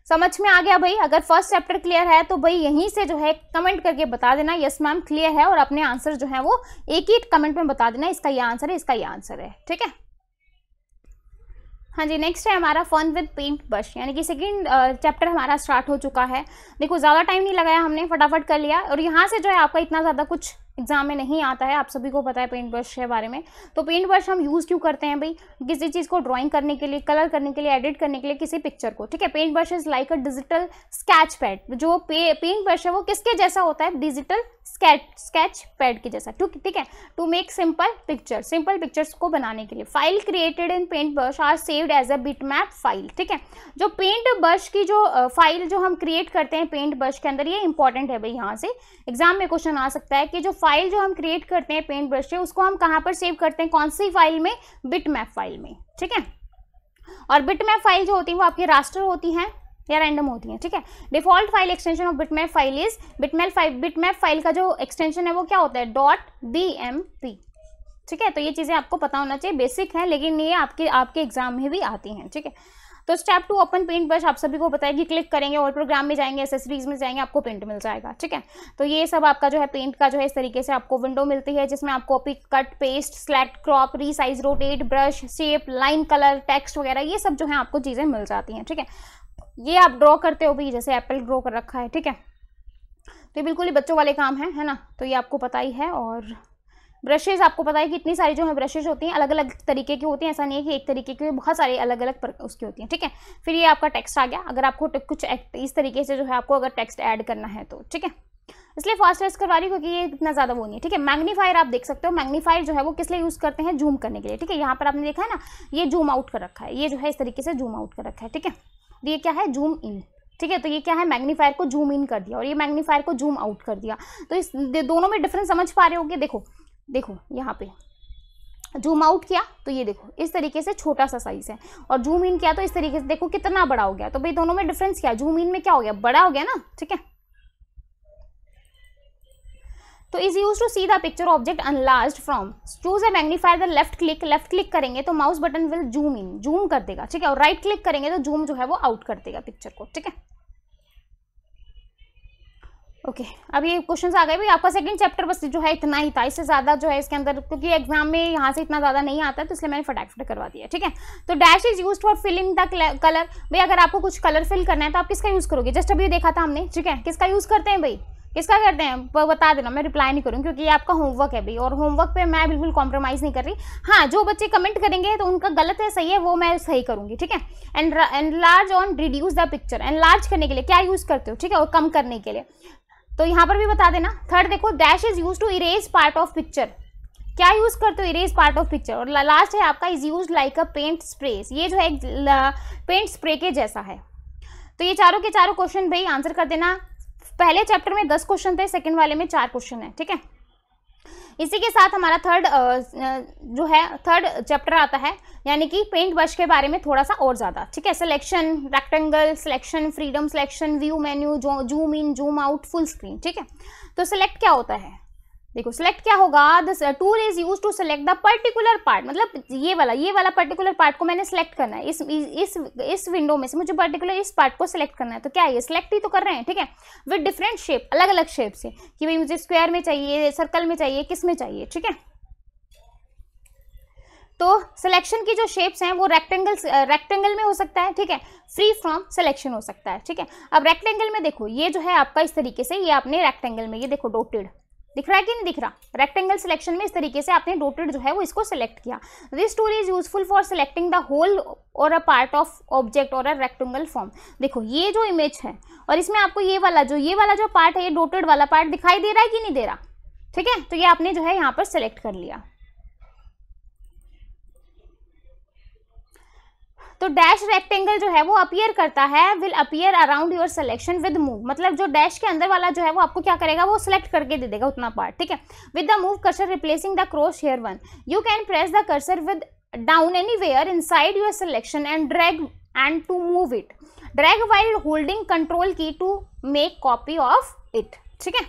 समझ में आ गया भाई अगर फर्स्ट चैप्टर क्लियर है तो भाई यहीं से जो है कमेंट करके बता देना यस मैम क्लियर है और अपने आंसर जो है वो एक ही कमेंट में बता देना इसका ये आंसर है इसका ये आंसर है ठीक है हाँ जी नेक्स्ट है हमारा फन विद पेंट ब्रश यानी कि सेकंड चैप्टर हमारा स्टार्ट हो चुका है देखो ज़्यादा टाइम नहीं लगाया हमने फटाफट कर लिया और यहाँ से जो है आपका इतना ज़्यादा कुछ एग्ज़ाम में नहीं आता है आप सभी को पता है पेंट ब्रश के बारे में तो पेंट ब्रश हम यूज़ क्यों करते हैं भाई किसी चीज़ को ड्राइंग करने के लिए कलर करने के लिए एडिट करने के लिए किसी पिक्चर को ठीक है paint brush is like a digital sketch pad जो पेंट ब्रश है वो किसके जैसा होता है डिजिटल स्केच स्केच पैड के जैसा ठीक ठीक है to make simple picture simple pictures को बनाने के लिए file created in paint brush are saved as a bit map file ठीक है जो पेंट ब्रश की जो फाइल जो हम क्रिएट करते हैं पेंट ब्रश के अंदर ये इंपॉर्टेंट है भाई यहाँ से एग्जाम में क्वेश्चन आ सकता है कि जो फाइल जो हम क्रिएट करते हैं पेंट ब्रश से उसको हम कहाँ पर सेव करते हैं कौन सी फाइल में बिट मैप फाइल में ठीक है और बिट मैप फाइल जो होती है वो आपकी रास्टर होती हैं या रैंडम होती हैं ठीक है default file extension of bitmap file is map file bitmap file का जो एक्सटेंशन है वो क्या होता है डॉट बी एम पी ठीक है तो ये चीज़ें आपको पता होना चाहिए बेसिक है लेकिन ये आपके आपके एग्जाम में भी आती हैं ठीक है तो step to open paint brush आप सभी को बताया कि क्लिक करेंगे और प्रोग्राम में जाएंगे एसेसरीज में जाएंगे आपको पेंट मिल जाएगा ठीक है तो ये सब आपका जो है पेंट का जो है इस तरीके से आपको विंडो मिलती है जिसमें आप copy cut paste select crop resize rotate brush shape line colour text वगैरह ये सब जो है आपको चीज़ें मिल जाती हैं ठीक है ये आप ड्रॉ करते हो भी जैसे एप्पल ड्रॉ कर रखा है ठीक है तो ये बिल्कुल ही बच्चों वाले काम है है ना तो ये आपको पता ही है और ब्रशेज़ आपको पता है कि इतनी सारी जो है ब्रशेज होती हैं अलग अलग तरीके की होती हैं ऐसा नहीं है कि एक तरीके की बहुत सारी अलग अलग उसकी होती हैं ठीक है फिर ये आपका टेक्स्ट आ गया अगर आपको कुछ इस तरीके से जो है आपको अगर टेक्स्ट ऐड करना है तो ठीक है इसलिए फास्ट रेस करवा रही हूँ क्योंकि ये इतना ज़्यादा वो नहीं है ठीक है मैग्नीफायर आप देख सकते हो मैग्नीफायर जो है वो किस लिए यूज़ करते हैं जूम करने के लिए ठीक है यहाँ पर आपने देखा है ना ये जूम आउट कर रखा है ये जो है इस तरीके से जूम आउट कर रखा है ठीक है ये क्या है जूम इन ठीक है तो ये क्या है मैग्नीफायर तो को जूम इन कर दिया और ये मैग्नीफायर को जूम आउट कर दिया तो इस दोनों में डिफरेंस समझ पा रहे होंगे देखो देखो यहाँ पे जूम आउट किया तो ये देखो इस तरीके से छोटा सा साइज है और जूम इन किया तो इस तरीके से देखो कितना बड़ा हो गया तो भाई दोनों में डिफरेंस क्या जूम इन में क्या हो गया बड़ा हो गया ना ठीक है तो is use to see the picture object enlarge from choose a magnifier the left click left click करेंगे तो mouse button will zoom in zoom कर देगा ठीक है और राइट right क्लिक करेंगे तो जूम जो है वो आउट कर देगा पिक्चर को ठीक है ओके okay, अब ये क्वेश्चन आ गए भाई आपका सेकंड चैप्टर बस जो है इतना ही था इससे ज़्यादा जो है इसके अंदर क्योंकि एग्जाम में यहाँ से इतना ज़्यादा नहीं आता है तो इसलिए मैंने फटाफट करवा दिया ठीक है तो dash is use for filling the colour भाई अगर आपको कुछ कलर फिल करना है तो आप किसका यूज़ करोगे जस्ट अभी देखा था हमने ठीक है किसका यूज़ करते हैं भाई किसका करते हैं बता देना मैं रिप्लाई नहीं करूँ क्योंकि ये आपका होमवर्क है भाई और होमवर्क पे मैं बिल्कुल कॉम्प्रोमाइज़ नहीं कर रही हाँ जो बच्चे कमेंट करेंगे तो उनका गलत है सही है वो मैं सही करूँगी ठीक है and enlarge or reduce the picture enlarge करने के लिए क्या यूज़ करते हो ठीक है और कम करने के लिए तो यहाँ पर भी बता देना थर्ड देखो dash is use to erase part of picture क्या यूज करते हो इरेज पार्ट ऑफ पिक्चर और लास्ट है आपका is use like a paint spray ये जो है पेंट स्प्रे के जैसा है तो ये चारों के चारों क्वेश्चन भाई आंसर कर देना पहले चैप्टर में दस क्वेश्चन थे सेकंड वाले में चार क्वेश्चन है ठीक है इसी के साथ हमारा थर्ड जो है थर्ड चैप्टर आता है यानी कि पेंट ब्रश के बारे में थोड़ा सा और ज़्यादा ठीक है selection rectangle selection freedom selection view menu zoom in zoom out full screen ठीक है तो सिलेक्ट क्या होता है देखो सिलेक्ट क्या होगा the tool is use to select the particular part मतलब ये वाला ये वाला पर्टिकुलर पार्ट को मैंने सेलेक्ट करना है इस इस इस विंडो में से मुझे पर्टिकुलर इस पार्ट को सेलेक्ट करना है तो क्या ये सिलेक्ट ही तो कर रहे हैं ठीक है विद डिफरेंट शेप अलग अलग शेप से कि भाई मुझे स्क्वायर में चाहिए सर्कल में चाहिए किस में चाहिए ठीक है तो सिलेक्शन की जो शेप्स हैं वो रेक्टेंगल रेक्टेंगल में हो सकता है ठीक है फ्री फ्रॉम सिलेक्शन हो सकता है ठीक है अब रेक्टेंगल में देखो ये जो है आपका इस तरीके से ये आपने रेक्टेंगल में ये देखो डोटेड दिख रहा है कि नहीं दिख रहा रेक्टेंगल सिलेक्शन में इस तरीके से आपने डोटेड जो है वो इसको सिलेक्ट किया this tool is useful for selecting the whole or a part of object और अ रेक्टेंगल फॉर्म देखो ये जो इमेज है और इसमें आपको ये वाला जो ये वाला जो पार्ट है ये डोटेड वाला पार्ट दिखाई दे रहा है कि नहीं दे रहा ठीक है तो ये आपने जो है यहाँ पर सिलेक्ट कर लिया तो डैश रेक्टेंगल जो है वो अपियर करता है will appear around your selection with move मतलब जो डैश के अंदर वाला जो है वो आपको क्या करेगा वो सिलेक्ट करके दे देगा उतना पार्ट ठीक है with the move cursor replacing the cross hair one you can press the cursor with down where inside your selection and drag and to move it drag while holding control key to make copy of it ठीक है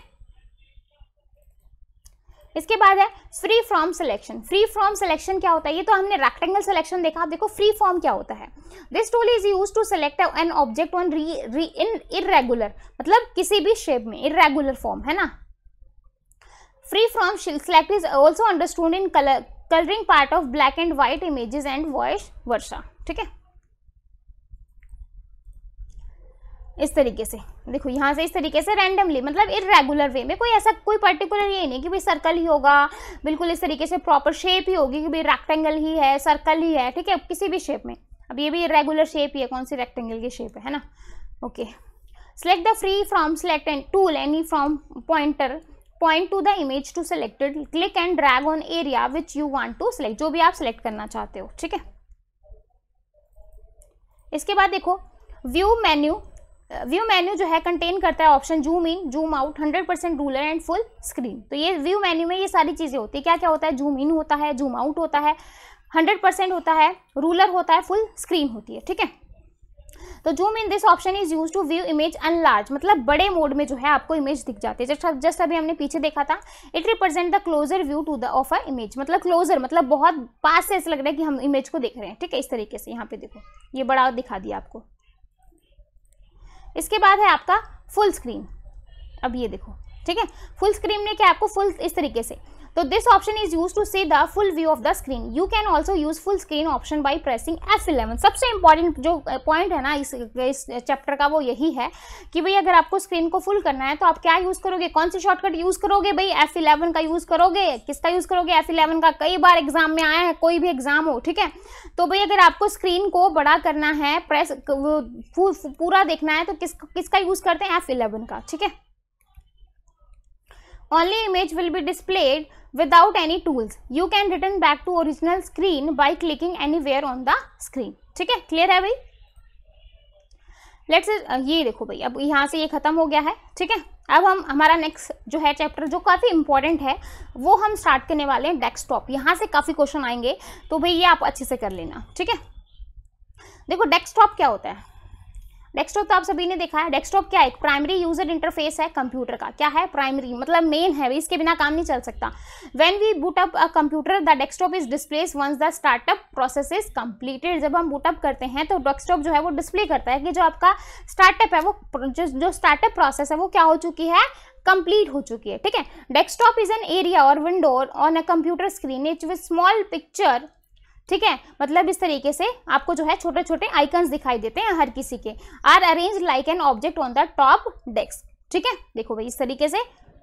इसके बाद है free from selection free from selection क्या होता है ये तो हमने रेक्टेंगल सिलेक्शन देखा आप देखो फ्री फॉर्म क्या होता है this tool is use to select an object on री री इन इरेगुलर मतलब किसी भी शेप में इरेगुलर फॉर्म है ना free from select is also understood in colour colouring part of black and white images and vice versa ठीक है इस तरीके से देखो यहाँ से इस तरीके से रैंडमली मतलब इरेगुलर वे में कोई ऐसा कोई पर्टिकुलर ये नहीं कि भाई सर्कल ही होगा बिल्कुल इस तरीके से प्रॉपर शेप ही होगी कि भाई रेक्टेंगल ही है सर्कल ही है ठीक है किसी भी शेप में अब ये भी इरेगुलर शेप ही है कौन सी रेक्टेंगल की शेप है, है ना okay select the free from select and tool any from pointer point to the image to selected click and drag on area which you want to select जो भी आप सेलेक्ट करना चाहते हो ठीक है इसके बाद देखो व्यू मेन्यू व्यू मेन्यू जो है कंटेन करता है option zoom in zoom out 100 percent ruler and full screen तो ये व्यू मेन्यू में ये सारी चीज़ें होती है क्या क्या होता है जूम इन होता है जूम आउट होता है हंड्रेड परसेंट होता है रूलर होता है फुल स्क्रीन होती है ठीक है तो zoom in this option is use to view image enlarge मतलब बड़े मोड में जो है आपको इमेज दिख जाती है जस्ट जस्ट अभी हमने पीछे देखा था it represent the closer view to the of a image मतलब क्लोजर मतलब बहुत पास से ऐसा लग रहा है कि हम इमेज को देख रहे हैं ठीक है इस तरीके से यहाँ पे देखो ये बड़ा दिखा दिया आपको इसके बाद है आपका फुल स्क्रीन अब ये देखो ठीक है फुल स्क्रीन में क्या आपको फुल इस तरीके से this option is use to see the full view of the screen you can also use full screen option by pressing F eleven सबसे इंपॉर्टेंट जो पॉइंट है ना इस इस चैप्टर का वो यही है कि भाई अगर आपको स्क्रीन को फुल करना है तो आप क्या यूज़ करोगे कौन से शॉर्टकट यूज़ करोगे भाई एफ इलेवन का यूज़ करोगे किसका यूज़ करोगे एफ इलेवन का कई बार एग्जाम में आया है कोई भी एग्जाम हो ठीक है तो भाई अगर आपको स्क्रीन को बड़ा करना है प्रेस पूरा देखना है तो किस किसका यूज़ करते हैं एफ इलेवन का ठीक है only image will be displayed without any tools you can return back to original screen by clicking anywhere on the screen ठीक है क्लियर है भाई लेट्स uh, ये देखो भाई अब यहाँ से ये ख़त्म हो गया है ठीक है अब हम हमारा नेक्स्ट जो है चैप्टर जो काफ़ी इंपॉर्टेंट है वो हम स्टार्ट करने वाले हैं डेस्कटॉप यहाँ से काफ़ी क्वेश्चन आएंगे तो भाई ये आप अच्छे से कर लेना ठीक है देखो डेस्कटॉप क्या होता है डेस्कटॉप तो आप सभी ने देखा है डेस्कटॉप क्या है प्राइमरी यूजर इंटरफेस है कंप्यूटर का क्या है प्राइमरी मतलब मेन है इसके बिना काम नहीं चल सकता when we boot up a computer the desktop is displays once the startup process is completed जब हम बूटअप करते हैं तो डेस्कटॉप जो है वो डिस्प्ले करता है कि जो आपका स्टार्टअप है वो जो स्टार्टअप प्रोसेस है वो क्या हो चुकी है कंप्लीट हो चुकी है ठीक है desktop is an area or window on a computer screen each with small picture ठीक है मतलब इस तरीके से आपको जो है छोटे छोटे आइकन्स दिखाई देते हैं हर किसी के are arrange like an object on the top desk ठीक है देखो भाई इस तरीके से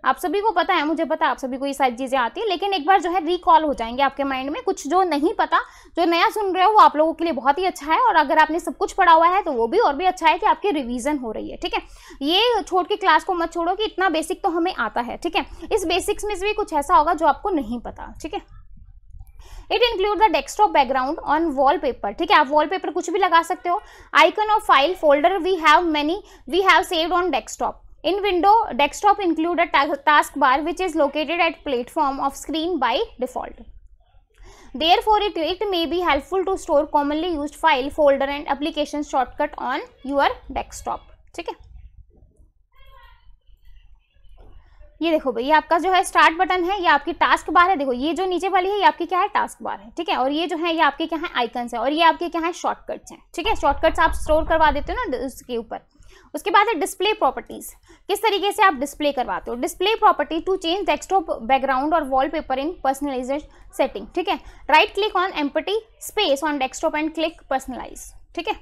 आप सभी को पता है मुझे पता आप सभी को ये सारी चीज़ें आती है लेकिन एक बार जो है रिकॉल हो जाएंगे आपके माइंड में कुछ जो नहीं पता जो नया सुन रहे हो वो आप लोगों के लिए बहुत ही अच्छा है और अगर आपने सब कुछ पढ़ा हुआ है तो वो भी और भी अच्छा है कि आपकी रिवीजन हो रही है ठीक है ये छोड़ के क्लास को मत छोड़ो कि इतना बेसिक तो हमें आता है ठीक है इस बेसिक्स में से भी कुछ ऐसा होगा जो आपको नहीं पता ठीक है it include the desktop background or wallpaper ठीक है आप वॉलपेपर कुछ भी लगा सकते हो icon of file folder we have many we have saved on desktop in window desktop include task bar which is located at platform of screen by default there for it it may be helpful to store commonly use file folder and application shortcut on your desktop ठीक है ये देखो भाई आपका जो है स्टार्ट बटन है ये आपकी टास्क बार है देखो ये जो नीचे वाली है ये आपकी क्या है टास्क बार है ठीक है और ये जो है ये आपके क्या है आइकन्स है और ये आपके क्या है शॉर्टकट्स हैं ठीक है शॉर्टकट्स आप स्टोर करवा देते हो ना उसके ऊपर उसके बाद है डिस्प्ले प्रॉपर्टीज किस तरीके से आप डिस्प्ले करवाते हो display property to change desktop background और वॉलपेपर इन पर्सनलाइज सेटिंग ठीक है right click on empty space on desktop and click personalise ठीक है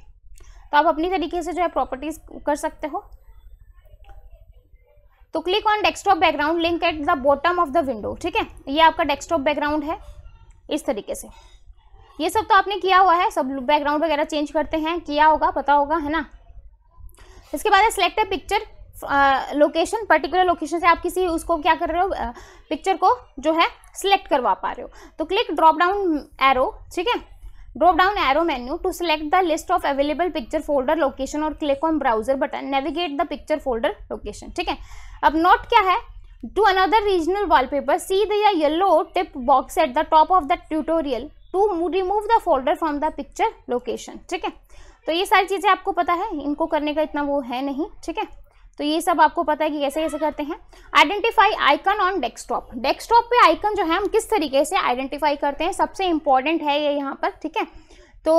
तो आप अपनी तरीके से जो है प्रॉपर्टीज कर सकते हो तो click on desktop background link at the bottom of the window ठीक है ये आपका डेस्कटॉप बैकग्राउंड है इस तरीके से ये सब तो आपने किया हुआ है सब बैकग्राउंड वगैरह चेंज करते हैं किया होगा पता होगा है ना इसके बाद है select a picture location particular location से आप किसी उसको क्या कर रहे हो पिक्चर को जो है सिलेक्ट करवा पा रहे हो तो क्लिक ड्रॉप डाउन एरो ठीक है drop down arrow menu to select the list of available picture folder location और click on browser button navigate the picture folder location ठीक है अब नोट क्या है to another regional wallpaper see the yellow tip box at the top of the tutorial to remove the folder from the picture location ठीक है तो ये सारी चीज़ें आपको पता है इनको करने का इतना वो है नहीं ठीक है तो ये सब आपको पता है कि कैसे कैसे करते हैं identify icon on desktop desktop पे आइकन जो है हम किस तरीके से आइडेंटिफाई करते हैं सबसे इंपॉर्टेंट है ये यहाँ पर ठीक है तो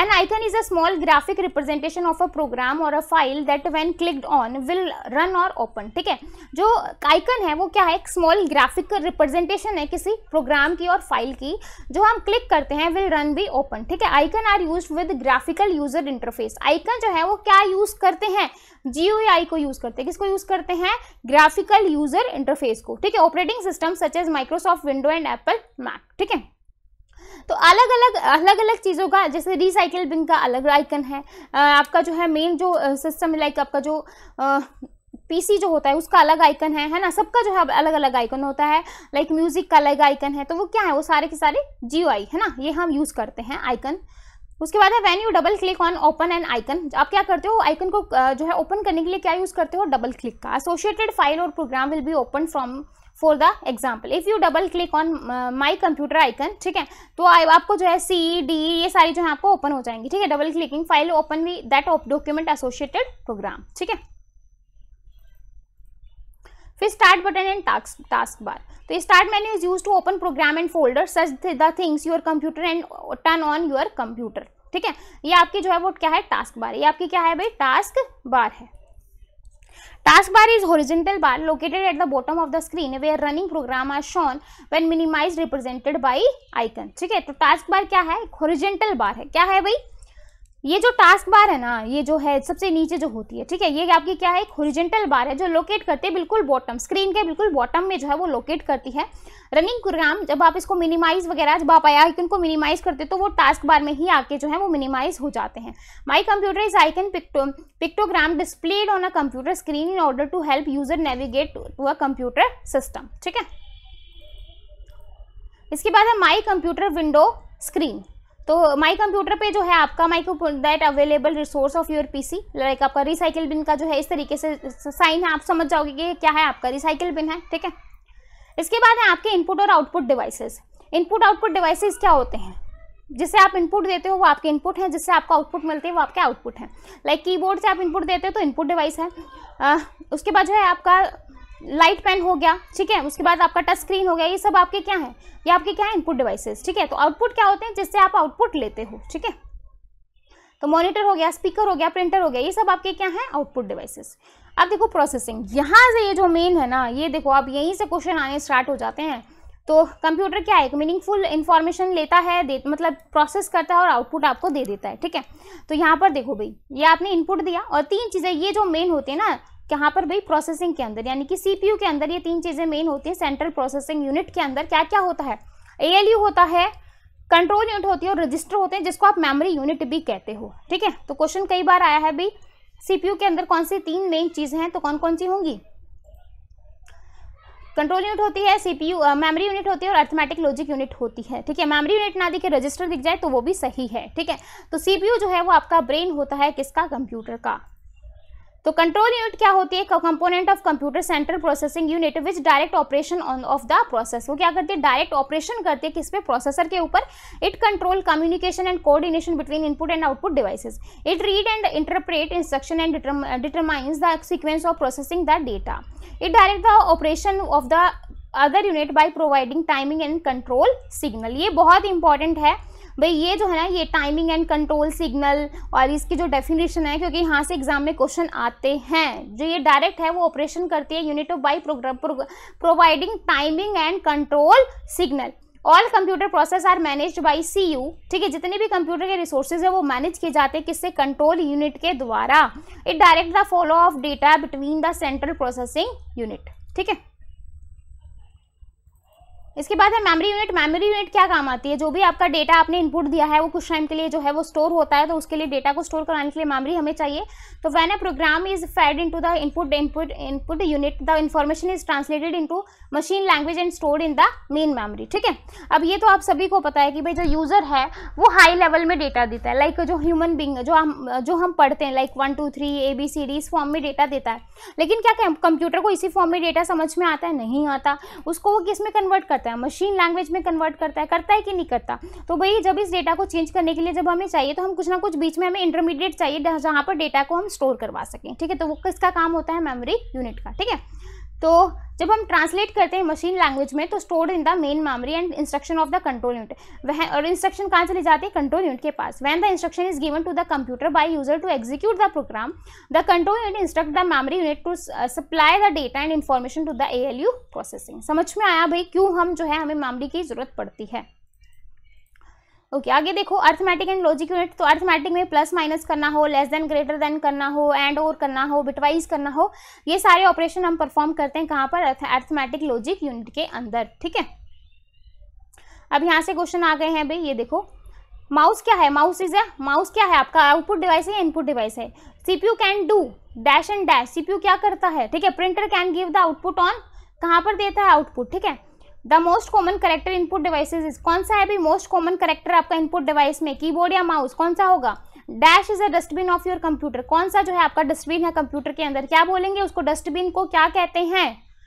An icon is a small graphic representation of a program or a file that when clicked on will run or open ठीक है जो आइकन है वो क्या है एक स्मॉल ग्राफिक रिप्रेजेंटेशन है किसी प्रोग्राम की और फाइल की जो हम क्लिक करते हैं विल रन भी ओपन ठीक है icon are use with graphical user interface icon जो है वो क्या यूज करते हैं जी को यूज करते हैं किसको यूज करते हैं ग्राफिकल यूजर इंटरफेस को ठीक है operating system such as Microsoft window and Apple Mac ठीक है तो अलग अलग अलग अलग चीज़ों का जैसे रिसाइकिल बिन का अलग आइकन है आपका जो है मेन जो सिस्टम लाइक आपका जो पीसी जो होता है उसका अलग आइकन है है ना सबका जो है अलग अलग आइकन होता है लाइक म्यूज़िक का अलग आइकन है तो वो क्या है वो सारे के सारे जियो आई है ना ये हम यूज़ करते हैं आइकन उसके बाद है when you double click on open and icon आप क्या करते हो आइकन को जो है ओपन करने के लिए क्या यूज़ करते हो डबल क्लिक का एसोशिएटेड फाइल और program will be open from for the example if you double click on my computer icon ठीक है तो आपको जो है सी डी ये सारी जो है आपको ओपन हो जाएंगी ठीक है double clicking file open we that document associated program ठीक है फिर start button and task taskbar तो start menu is use to open program and folder search the things your computer and turn on your computer ठीक है ये आपकी जो है वो क्या है टास्क बार ये आपकी क्या है भाई टास्क बार है Task bar is horizontal bar located at the bottom of the screen where running program are shown when minimized represented by icon. ठीक है तो task bar क्या है horizontal bar है क्या है भाई ये जो टास्क बार है ना ये जो है सबसे नीचे जो होती है ठीक है ये आपकी क्या है एक हॉरिजेंटल बार है जो लोकेट करते हैं बिल्कुल बॉटम स्क्रीन के बिल्कुल बॉटम में जो है वो लोकेट करती है रनिंग प्रोग्राम जब आप इसको मिनिमाइज वगैरह जब आप आई आइकन को मिनिमाइज करते तो वो टास्क बार में ही आके जो है वो मिनिमाइज हो जाते हैं my computer is icon picto pictogram displayed on a computer screen in order to help user navigate to a computer system ठीक है इसके बाद है माई कंप्यूटर विंडो स्क्रीन तो माई कंप्यूटर पे जो है आपका my that available resource of your PC like आपका रिसाइकिल बिन का जो है इस तरीके से साइन है आप समझ जाओगे कि क्या है आपका रिसाइकिल बिन है ठीक है इसके बाद है आपके इनपुट और output devices input output devices क्या होते हैं जिससे आप इनपुट देते हो वो आपके इनपुट हैं जिससे आपको आउटपुट मिलते हैं वो आपके आउटपुट हैं लाइक कीबोर्ड से आप इनपुट देते हो तो इनपुट डिवाइस है आ, उसके बाद जो है आपका लाइट पेन हो गया ठीक है उसके बाद आपका टच स्क्रीन हो गया ये सब आपके क्या है ये आपके क्या है इनपुट डिवाइसेस ठीक है तो आउटपुट क्या होते हैं जिससे आप आउटपुट लेते हो ठीक है तो मॉनिटर हो गया स्पीकर हो गया प्रिंटर हो गया ये सब आपके क्या है आउटपुट डिवाइसेस अब देखो प्रोसेसिंग यहाँ से ये जो मेन है ना ये देखो आप यहीं से क्वेश्चन आने स्टार्ट हो जाते हैं तो कंप्यूटर क्या है एक मीनिंगफुल इन्फॉर्मेशन लेता है दे मतलब प्रोसेस करता है और आउटपुट आपको दे देता है ठीक है तो यहाँ पर देखो भाई ये आपने इनपुट दिया और तीन चीज़ें ये जो मेन होती है ना कहाँ पर भाई प्रोसेसिंग के अंदर यानी कि सीपीयू के अंदर ये तीन चीज़ें मेन होती हैं सेंट्रल प्रोसेसिंग यूनिट के अंदर क्या क्या होता है एएलयू होता है कंट्रोल यूनिट होती है और रजिस्टर होते हैं जिसको आप मेमोरी यूनिट भी कहते हो ठीक है तो क्वेश्चन कई बार आया है भाई सी के अंदर कौन सी तीन मेन चीज़ें हैं तो कौन कौन सी होंगी कंट्रोल यूनिट होती है सीपीयू मेमोरी यूनिट होती है और अर्थमेटिक लॉजिक यूनिट होती है ठीक है मेमोरी यूनिट ना दिखे रजिस्टर दिख जाए तो वो भी सही है ठीक है तो सीपीयू जो है वो आपका ब्रेन होता है किसका कंप्यूटर का तो कंट्रोल यूनिट क्या होती है component of computer central processing unit which direct operation of the process वो क्या करती है डायरेक्ट ऑपरेशन करती है किस पे प्रोसेसर के ऊपर it control communication and coordination between input and output devices it read and interpret instruction and determines the sequence of processing the data it direct the operation of the other unit by providing timing and control signal ये बहुत इंपॉर्टेंट है भाई ये जो है ना ये टाइमिंग एंड कंट्रोल सिग्नल और इसकी जो डेफिनेशन है क्योंकि यहाँ से एग्जाम में क्वेश्चन आते हैं जो ये डायरेक्ट है वो ऑपरेशन करती है unit of by providing timing and control signal all computer process are manage by C U ठीक है जितने भी कंप्यूटर के रिसोर्सेज है वो मैनेज किए जाते हैं किससे कंट्रोल यूनिट के द्वारा it direct the follow of data between the central processing unit ठीक है इसके बाद है मेमोरी यूनिट मेमोरी यूनिट क्या काम आती है जो भी आपका डेटा आपने इनपुट दिया है वो कुछ टाइम के लिए जो है वो स्टोर होता है तो उसके लिए डेटा को स्टोर कराने के लिए मेमोरी हमें चाहिए तो when a program is fed into the input input input unit the information is translated into machine language and stored in the main memory ठीक है अब ये तो आप सभी को पता है कि भाई जो यूज़र है वो हाई लेवल में डेटा देता है लाइक like जो ह्यूमन बींग जो हम जो हम पढ़ते हैं like one two three A B C D इस फॉर्म में डेटा देता है लेकिन क्या कंप्यूटर को इसी फॉर्म में डेटा समझ में आता है नहीं आता उसको वो किस में कन्वर्ट करता है करता है मशीन लैंग्वेज में कन्वर्ट करता है करता है कि नहीं करता तो भाई जब इस डेटा को चेंज करने के लिए जब हमें चाहिए तो हम कुछ ना कुछ बीच में हमें इंटरमीडिएट चाहिए जहाँ पर डेटा को हम स्टोर करवा सकें ठीक है तो वो किसका काम होता है मेमोरी यूनिट का ठीक है तो जब हम ट्रांसलेट करते हैं मशीन लैंग्वेज में तो stored in the main memory and instruction of the control unit वह और इंस्ट्रक्शन कहाँ चले जाते हैं कंट्रोल यूनिट के पास when the instruction is given to the computer by user to execute the program the control unit instruct the memory unit to supply the data and information to the a processing समझ में आया भाई क्यों हम जो है हमें मेमोरी की जरूरत पड़ती है ओके okay, आगे देखो अर्थमेटिक एंड लॉजिक यूनिट तो अर्थमेटिक में प्लस माइनस करना हो लेस देन ग्रेटर देन करना हो एंड और करना हो बिटवाइज करना हो ये सारे ऑपरेशन हम परफॉर्म करते हैं कहाँ पर अर्थमेटिक लॉजिक यूनिट के अंदर ठीक है अब यहाँ से क्वेश्चन आ गए हैं भाई ये देखो माउस क्या है माउस इज है माउस क्या है आपका आउटपुट डिवाइस है या इनपुट डिवाइस है CPU can do dash and dash CPU क्या करता है ठीक है printer can give the output on कहाँ पर देता है आउटपुट ठीक है the most common character input device कौन सा है भी मोस्ट कॉमन करेक्टर आपका इनपुट डिवाइस में कीबोर्ड या माउस कौन सा होगा dash is a dustbin of your computer कौन सा जो है आपका डस्टबिन है कंप्यूटर के अंदर क्या बोलेंगे उसको डस्टबिन को क्या कहते हैं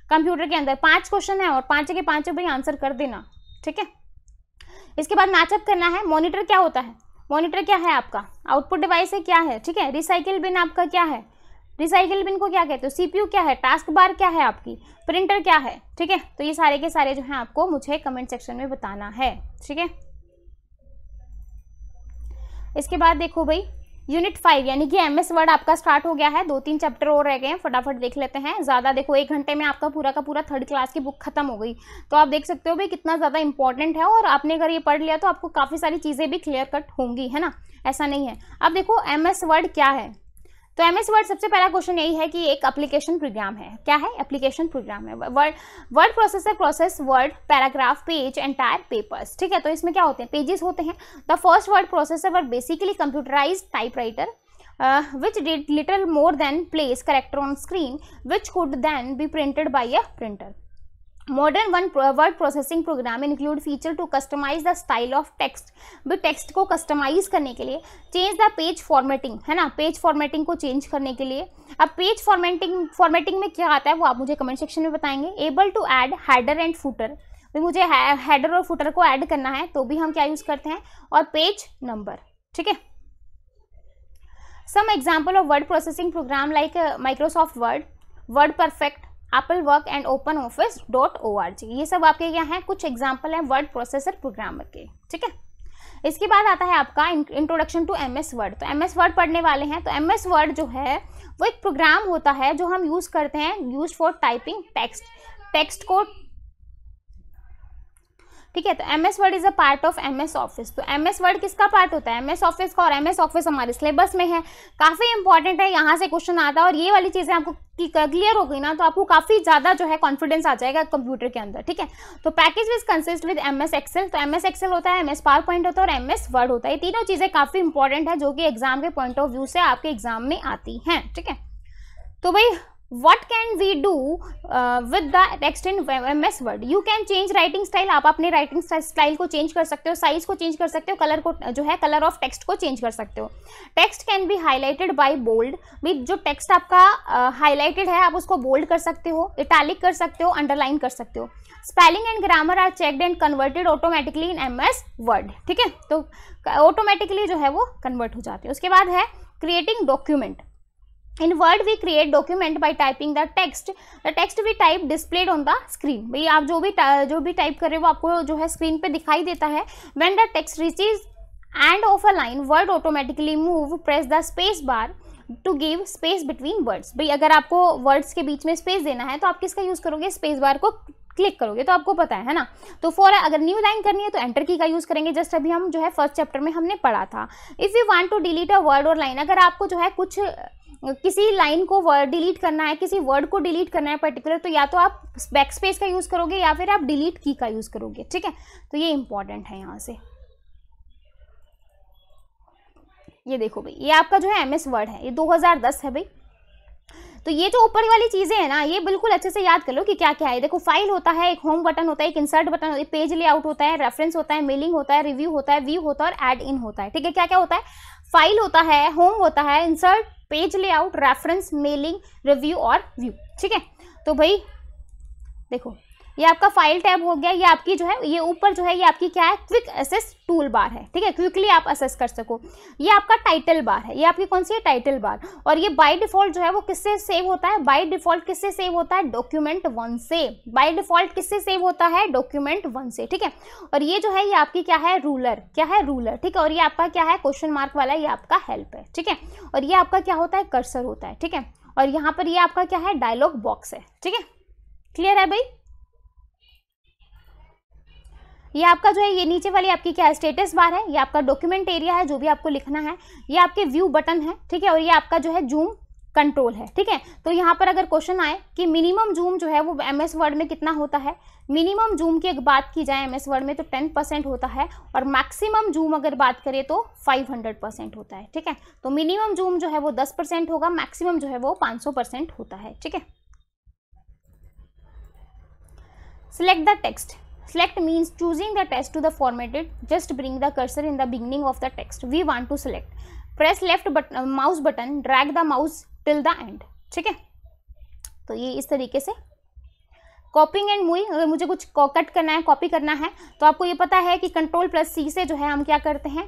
कंप्यूटर के अंदर पांच क्वेश्चन है और पांच के पांचों भाई आंसर कर देना ठीक है इसके बाद मैचअप करना है मॉनिटर क्या होता है मॉनिटर क्या है आपका आउटपुट डिवाइस है क्या है ठीक है रिसाइकिल बिन आपका क्या है रिसाइकिल बिन को क्या कहते हो सीपीयू क्या है टास्क बार क्या है आपकी प्रिंटर क्या है ठीक है तो ये सारे के सारे जो हैं आपको मुझे कमेंट सेक्शन में बताना है ठीक है इसके बाद देखो भाई यूनिट फाइव यानी कि एम एस वर्ड आपका स्टार्ट हो गया है दो तीन चैप्टर और रह गए हैं फटाफट देख लेते हैं ज़्यादा देखो एक घंटे में आपका पूरा का पूरा थर्ड क्लास की बुक खत्म हो गई तो आप देख सकते हो भाई कितना ज़्यादा इंपॉर्टेंट है और आपने अगर ये पढ़ लिया तो आपको काफ़ी सारी चीज़ें भी क्लियर कट होंगी है ना ऐसा नहीं है अब देखो एम एस वर्ड क्या है तो एम एस वर्ड सबसे पहला क्वेश्चन यही है कि एक एप्लीकेशन प्रोग्राम है क्या है एप्लीकेशन प्रोग्राम है word word processor process word paragraph page entire papers ठीक है तो इसमें क्या होते हैं पेजेस होते हैं the first word processor word basically computerize type uh, which did little more than place character on screen which could then be printed by a printer modern one word processing program include feature to customize the style of text भी टेक्स्ट को कस्टमाइज करने के लिए चेंज द पेज फॉर्मेटिंग है ना पेज फॉर्मेटिंग को चेंज करने के लिए अब पेज फॉर्मेटिंग फॉर्मेटिंग में क्या आता है वो आप मुझे कमेंट सेक्शन में बताएंगे able to add header and footer भी मुझे हैडर और फूटर को ऐड करना है तो भी हम क्या यूज़ करते हैं और पेज नंबर ठीक है some example of word processing program like Microsoft Word WordPerfect Apple work and OpenOffice dot O R G ये सब आपके क्या हैं कुछ एग्जाम्पल हैं वर्ड प्रोसेसर प्रोग्रामर के ठीक है इसके बाद आता है आपका introduction to M S Word तो एम एस वर्ड पढ़ने वाले हैं तो एम एस वर्ड जो है वो एक प्रोग्राम होता है जो हम यूज़ करते हैं use for typing text text को ठीक है तो M S Word is a part of M S Office तो एम एस वर्ड किसका पार्ट होता है एम एस ऑफिस का और एम एस ऑफिस हमारे सिलेबस में है काफ़ी इंपॉर्टेंट है यहाँ से क्वेश्चन आता है और ये वाली चीज़ें आपको क्लियर हो गई ना तो आपको काफ़ी ज़्यादा जो है कॉन्फिडेंस आ जाएगा कंप्यूटर के अंदर ठीक है तो package which consist with M S Excel तो एम एस एक्सेल होता है एम एस पावर पॉइंट होता है और एम एस वर्ड होता है ये तीनों चीज़ें काफ़ी इंपॉर्टेंट है जो कि एग्जाम के पॉइंट ऑफ व्यू से आपके एग्जाम में आती है ठीक है तो भाई what can we do with the text in M S Word you can change writing style आप अपने राइटिंग स्टाइल को चेंज कर सकते हो साइज को चेंज कर सकते हो कलर को जो है कलर ऑफ टेक्स्ट को चेंज कर सकते हो text can be highlighted by bold भी जो टेक्स्ट आपका हाईलाइटेड uh, है आप उसको बोल्ड कर सकते हो इटैलिक कर सकते हो अंडरलाइन कर सकते हो spelling and grammar are checked and converted automatically in M S Word ठीक है तो ऑटोमेटिकली जो है वो कन्वर्ट हो जाते हैं उसके बाद है creating document in Word we create document by typing the text the text we type displayed on the screen भाई आप जो भी जो भी टाइप कर रहे हो आपको जो है स्क्रीन पे दिखाई देता है when the text reaches end of a line word automatically move press the space bar to give space between words भाई अगर आपको वर्ड्स के बीच में स्पेस देना है तो आप किसका यूज़ करोगे स्पेस बार को क्लिक करोगे तो आपको पता है है ना तो फॉर अगर न्यू लाइन करनी है तो एंटर की का यूज़ करेंगे जस्ट अभी हम जो है फर्स्ट चैप्टर में हमने पढ़ा था if you want to delete a word और लाइन अगर आपको जो है कुछ किसी लाइन को वर्ड डिलीट करना है किसी वर्ड को डिलीट करना है पर्टिकुलर तो या तो आप बैक स्पेस का यूज़ करोगे या फिर आप डिलीट की का यूज़ करोगे ठीक है तो ये इंपॉर्टेंट है यहाँ से ये देखो भाई ये आपका जो है एम एस वर्ड है ये 2010 है भाई तो ये जो ऊपर वाली चीज़ें हैं ना ये बिल्कुल अच्छे से याद कर लो कि क्या क्या है देखो फाइल होता है एक होम बटन होता है एक इंसर्ट बटन होता है पेज लेआउट होता है रेफरेंस होता है मेलिंग होता है रिव्यू होता है व्यू होता है और एड इन होता है ठीक है क्या क्या होता है फाइल होता है होम होता है insert page layout reference mailing review और व्यू ठीक है तो भाई देखो ये आपका फाइल टैब हो गया ये आपकी जो है ये ऊपर जो है ये आपकी क्या है क्विक असेस टूल बार है ठीक है क्विकली आप असेस कर सको ये आपका टाइटल बार है ये आपकी कौन सी है टाइटल बार और ये बाय डिफॉल्ट जो है वो किससे सेव होता है बाय डिफॉल्ट किससे सेव होता है डॉक्यूमेंट वन से बाय डिफॉल्ट किससे सेव होता है डॉक्यूमेंट वन से ठीक है और ये जो है ये आपकी क्या है रूलर क्या है रूलर ठीक है और ये आपका क्या है क्वेश्चन मार्क वाला ये आपका हेल्प है ठीक है और ये आपका क्या होता है कर्सर होता है ठीक है और यहाँ पर ये आपका क्या है डायलॉग बॉक्स है ठीक है क्लियर है भाई ये आपका जो है ये नीचे वाली आपकी क्या स्टेटस बार है ये आपका डॉक्यूमेंट एरिया है जो भी आपको लिखना है ये आपके व्यू बटन है ठीक है और ये आपका जो है जूम कंट्रोल है ठीक है तो यहाँ पर अगर क्वेश्चन आए कि मिनिमम जूम जो है वो एम एस वर्ड में कितना होता है मिनिमम जूम की अगर बात की जाए एम एस वर्ड में तो टेन परसेंट होता है और मैक्सिमम जूम अगर बात करें तो फाइव हंड्रेड परसेंट होता है ठीक है तो मिनिमम जूम जो है वो दस परसेंट होगा मैक्सिमम जो है वो पाँच सौ परसेंट होता है ठीक है select the text Select means choosing the text to the formatted. Just bring the cursor in the beginning of the text. We want to select. Press left button, mouse button. Drag the mouse till the end. ठीक है तो ये इस तरीके से कॉपिंग एंड मूविंग अगर मुझे कुछ कट करना है कॉपी करना है तो आपको ये पता है कि कंट्रोल प्लस सी से जो है हम क्या करते हैं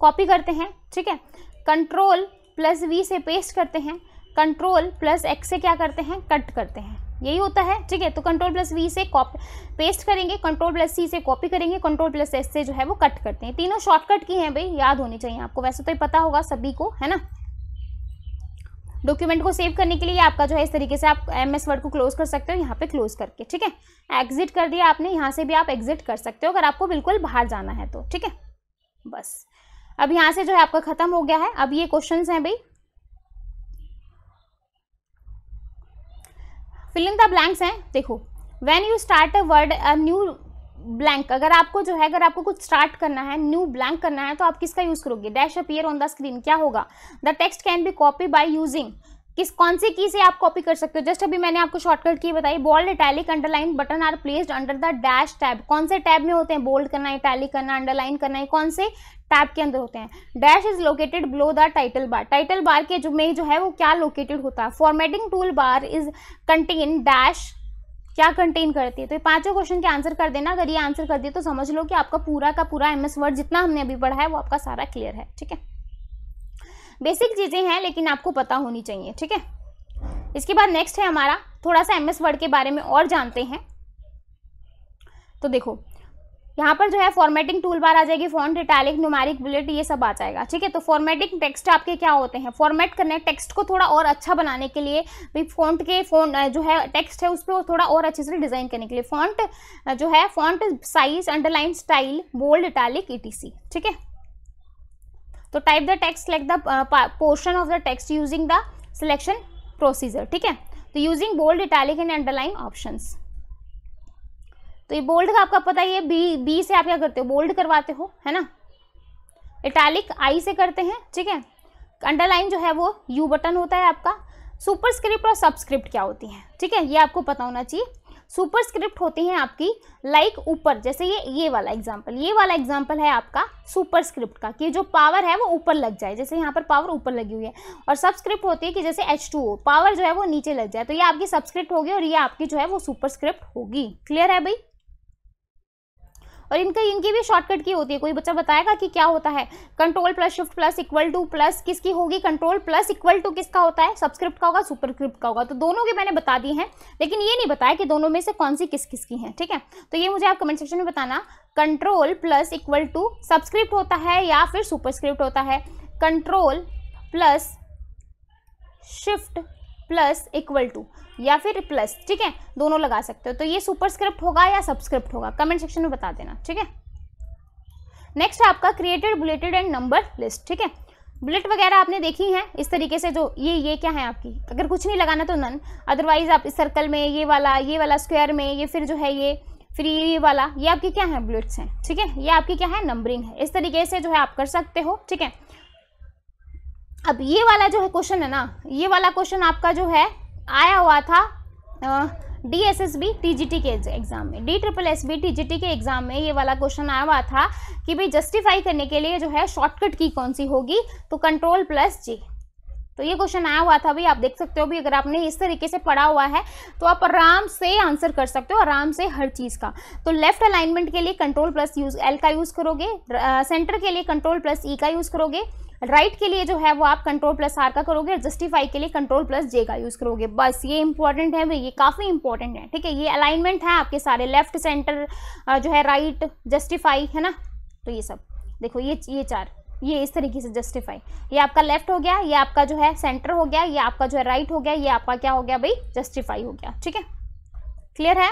कॉपी करते हैं ठीक है कंट्रोल प्लस वी से पेस्ट करते हैं कंट्रोल प्लस एक्स से क्या करते हैं कट करते हैं यही होता है ठीक है तो कंट्रोल प्लस वी से कॉपी पेस्ट करेंगे कंट्रोल प्लस सी से कॉपी करेंगे कंट्रोल प्लस एस से जो है वो कट करते हैं तीनों शॉर्टकट की हैं भाई याद होनी चाहिए आपको वैसे तो ये पता होगा सभी को है ना डॉक्यूमेंट को सेव करने के लिए आपका जो है इस तरीके से आप एम एस वर्ड को क्लोज कर सकते हो यहाँ पे क्लोज करके ठीक है एग्जिट कर दिया आपने यहाँ से भी आप एग्जिट कर सकते हो अगर आपको बिल्कुल बाहर जाना है तो ठीक है बस अब यहाँ से जो है आपका खत्म हो गया है अब ये क्वेश्चन हैं भाई फिलिंग द ब्लैंक्स हैं देखो when you start a word a new blank अगर आपको जो है अगर आपको कुछ स्टार्ट करना है न्यू ब्लैंक करना है तो आप किसका यूज़ करोगे dash appear on the screen क्या होगा the text can be copy by using किस कौन से की से आप कॉपी कर सकते हो जस्ट अभी मैंने आपको शॉर्टकट की बताई bold italic underline button are placed under the dash tab कौन से टैब में होते हैं बोल्ड करना इटैलिक करना अंडरलाइन करना है कौन से टैब के अंदर होते हैं dash is located below the title bar title bar के जो में जो है वो क्या लोकेटेड होता है formatting toolbar is contain dash क्या कंटेन करती है तो ये पांचों क्वेश्चन के आंसर कर देना अगर ये आंसर कर दिए तो समझ लो कि आपका पूरा का पूरा एम वर्ड जितना हमने अभी पढ़ा है वो आपका सारा क्लियर है ठीक है बेसिक चीज़ें हैं लेकिन आपको पता होनी चाहिए ठीक है इसके बाद नेक्स्ट है हमारा थोड़ा सा एम एस वर्ड के बारे में और जानते हैं तो देखो यहाँ पर जो है फॉर्मेटिंग टूल बार आ जाएगी फॉन्ट इटैलिक नुमारिक बुलेट ये सब आ जाएगा ठीक है तो फॉर्मेटिंग टेक्स्ट आपके क्या होते हैं फॉर्मेट करने टेक्स्ट को थोड़ा और अच्छा बनाने के लिए भी फॉन्ट के फोन जो है टेक्स्ट है उस पर थोड़ा और अच्छे से डिजाइन करने के लिए फॉन्ट जो है font size underline style bold italic ई ठीक है तो type the text like the portion of the text using the selection procedure ठीक है तो using bold italic and underline option तो ये बोल्ड का आपका पता ही है बी बी से आप क्या करते हो बोल्ड करवाते हो है ना इटैलिक आई से करते हैं ठीक है अंडरलाइन जो है वो यू बटन होता है आपका सुपरस्क्रिप्ट और सबस्क्रिप्ट क्या होती है ठीक है ये आपको पता होना चाहिए सुपरस्क्रिप्ट होती हैं आपकी लाइक like ऊपर जैसे ये ये वाला एग्जाम्पल ये वाला एग्जाम्पल है आपका सुपरस्क्रिप्ट का कि जो पावर है वो ऊपर लग जाए जैसे यहाँ पर पावर ऊपर लगी हुई है और सब्सक्रिप्ट होती है कि जैसे एच पावर जो है वो नीचे लग जाए तो ये आपकी सब्सक्रिप्ट होगी और ये आपकी जो है वो सुपरस्क्रिप्ट होगी क्लियर है भाई और इनका इनकी भी शॉर्टकट की होती है कोई बच्चा बताएगा कि क्या होता है control plus shift plus equal to plus किसकी होगी कंट्रोल प्लस इक्वल टू किसका होता है सबस्क्रिप्ट का होगा सुपरस्क्रिप्ट का होगा तो दोनों के मैंने बता दी हैं लेकिन ये नहीं बताया कि दोनों में से कौन सी किस किसकी है ठीक है तो ये मुझे आप कमेंट सेक्शन में बताना control plus equal to subscript होता है या फिर सुपरस्क्रिप्ट होता है control plus shift plus equal to या फिर प्लस ठीक है दोनों लगा सकते हो तो ये सुपरस्क्रिप्ट होगा या सबस्क्रिप्ट होगा कमेंट सेक्शन में बता देना ठीक है नेक्स्ट आपका created bulleted and number list ठीक है बुलेट वगैरह आपने देखी है इस तरीके से जो ये ये क्या है आपकी अगर कुछ नहीं लगाना तो नन अदरवाइज आप इस सर्कल में ये वाला ये वाला स्क्वायर में ये फिर जो है ये फिर ये वाला ये आपकी क्या है बुलेट्स हैं ठीक है ये आपकी क्या है नंबरिंग है इस तरीके से जो है आप कर सकते हो ठीक है अब ये वाला जो है क्वेश्चन है ना ये वाला क्वेश्चन आपका जो है आया हुआ था D S S B T G T के एग्ज़ाम में D triple S B T G T के एग्ज़ाम में ये वाला क्वेश्चन आया हुआ था कि भाई जस्टिफाई करने के लिए जो है शॉर्टकट की कौन सी होगी तो कंट्रोल प्लस जी तो ये क्वेश्चन आया हुआ था भाई आप देख सकते हो भी अगर आपने इस तरीके से पढ़ा हुआ है तो आप आराम से आंसर कर सकते हो आराम से हर चीज़ का तो लेफ्ट अलाइनमेंट के लिए कंट्रोल प्लस यूज एल का यूज़ करोगे सेंटर के लिए कंट्रोल प्लस ई का यूज़ करोगे राइट के लिए जो है वो आप कंट्रोल प्लस आर का करोगे जस्टिफाई के लिए कंट्रोल प्लस जे का यूज़ करोगे बस ये इंपॉर्टेंट है ये काफ़ी इंपॉर्टेंट है ठीक है ये अलाइनमेंट है आपके सारे लेफ्ट सेंटर जो है राइट जस्टिफाई है ना तो ये सब देखो ये ये चार ये इस तरीके से जस्टिफाई ये आपका लेफ्ट हो गया ये आपका जो है सेंटर हो गया ये आपका जो है राइट right हो गया ये आपका क्या हो गया भाई जस्टिफाई हो गया ठीक है क्लियर है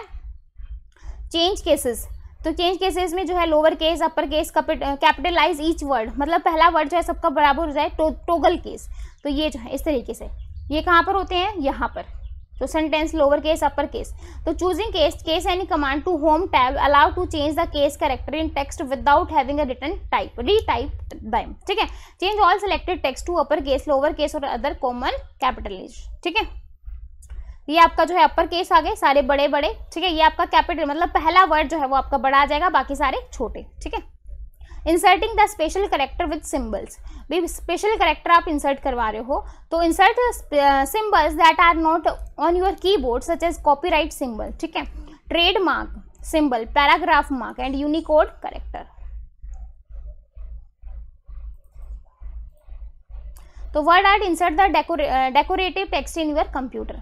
चेंज केसेस तो चेंज केसेस में जो है lower case upper case capitalize each word मतलब पहला वर्ड जो है सबका बराबर हो जाए टो, टोगल केस तो ये जो है इस तरीके से ये कहाँ पर होते हैं यहाँ पर तो sentence lower case upper case तो choosing case case any command to home tab allow to change the case character in text without having a return type retype time ठीक है change all selected text to upper case lower case और अदर कॉमन कैपिटलाइज ठीक है ये आपका जो है अपर केस आ गए सारे बड़े बड़े ठीक है ये आपका कैपिटल मतलब पहला वर्ड जो है वो आपका बड़ा आ जाएगा बाकी सारे छोटे ठीक है inserting the special character with symbols भी स्पेशल करेक्टर आप इंसर्ट करवा रहे हो तो insert symbols that are not on your board such as copyright symbol ठीक है trademark symbol paragraph mark and Unicode character तो WordArt insert the decorative text in your computer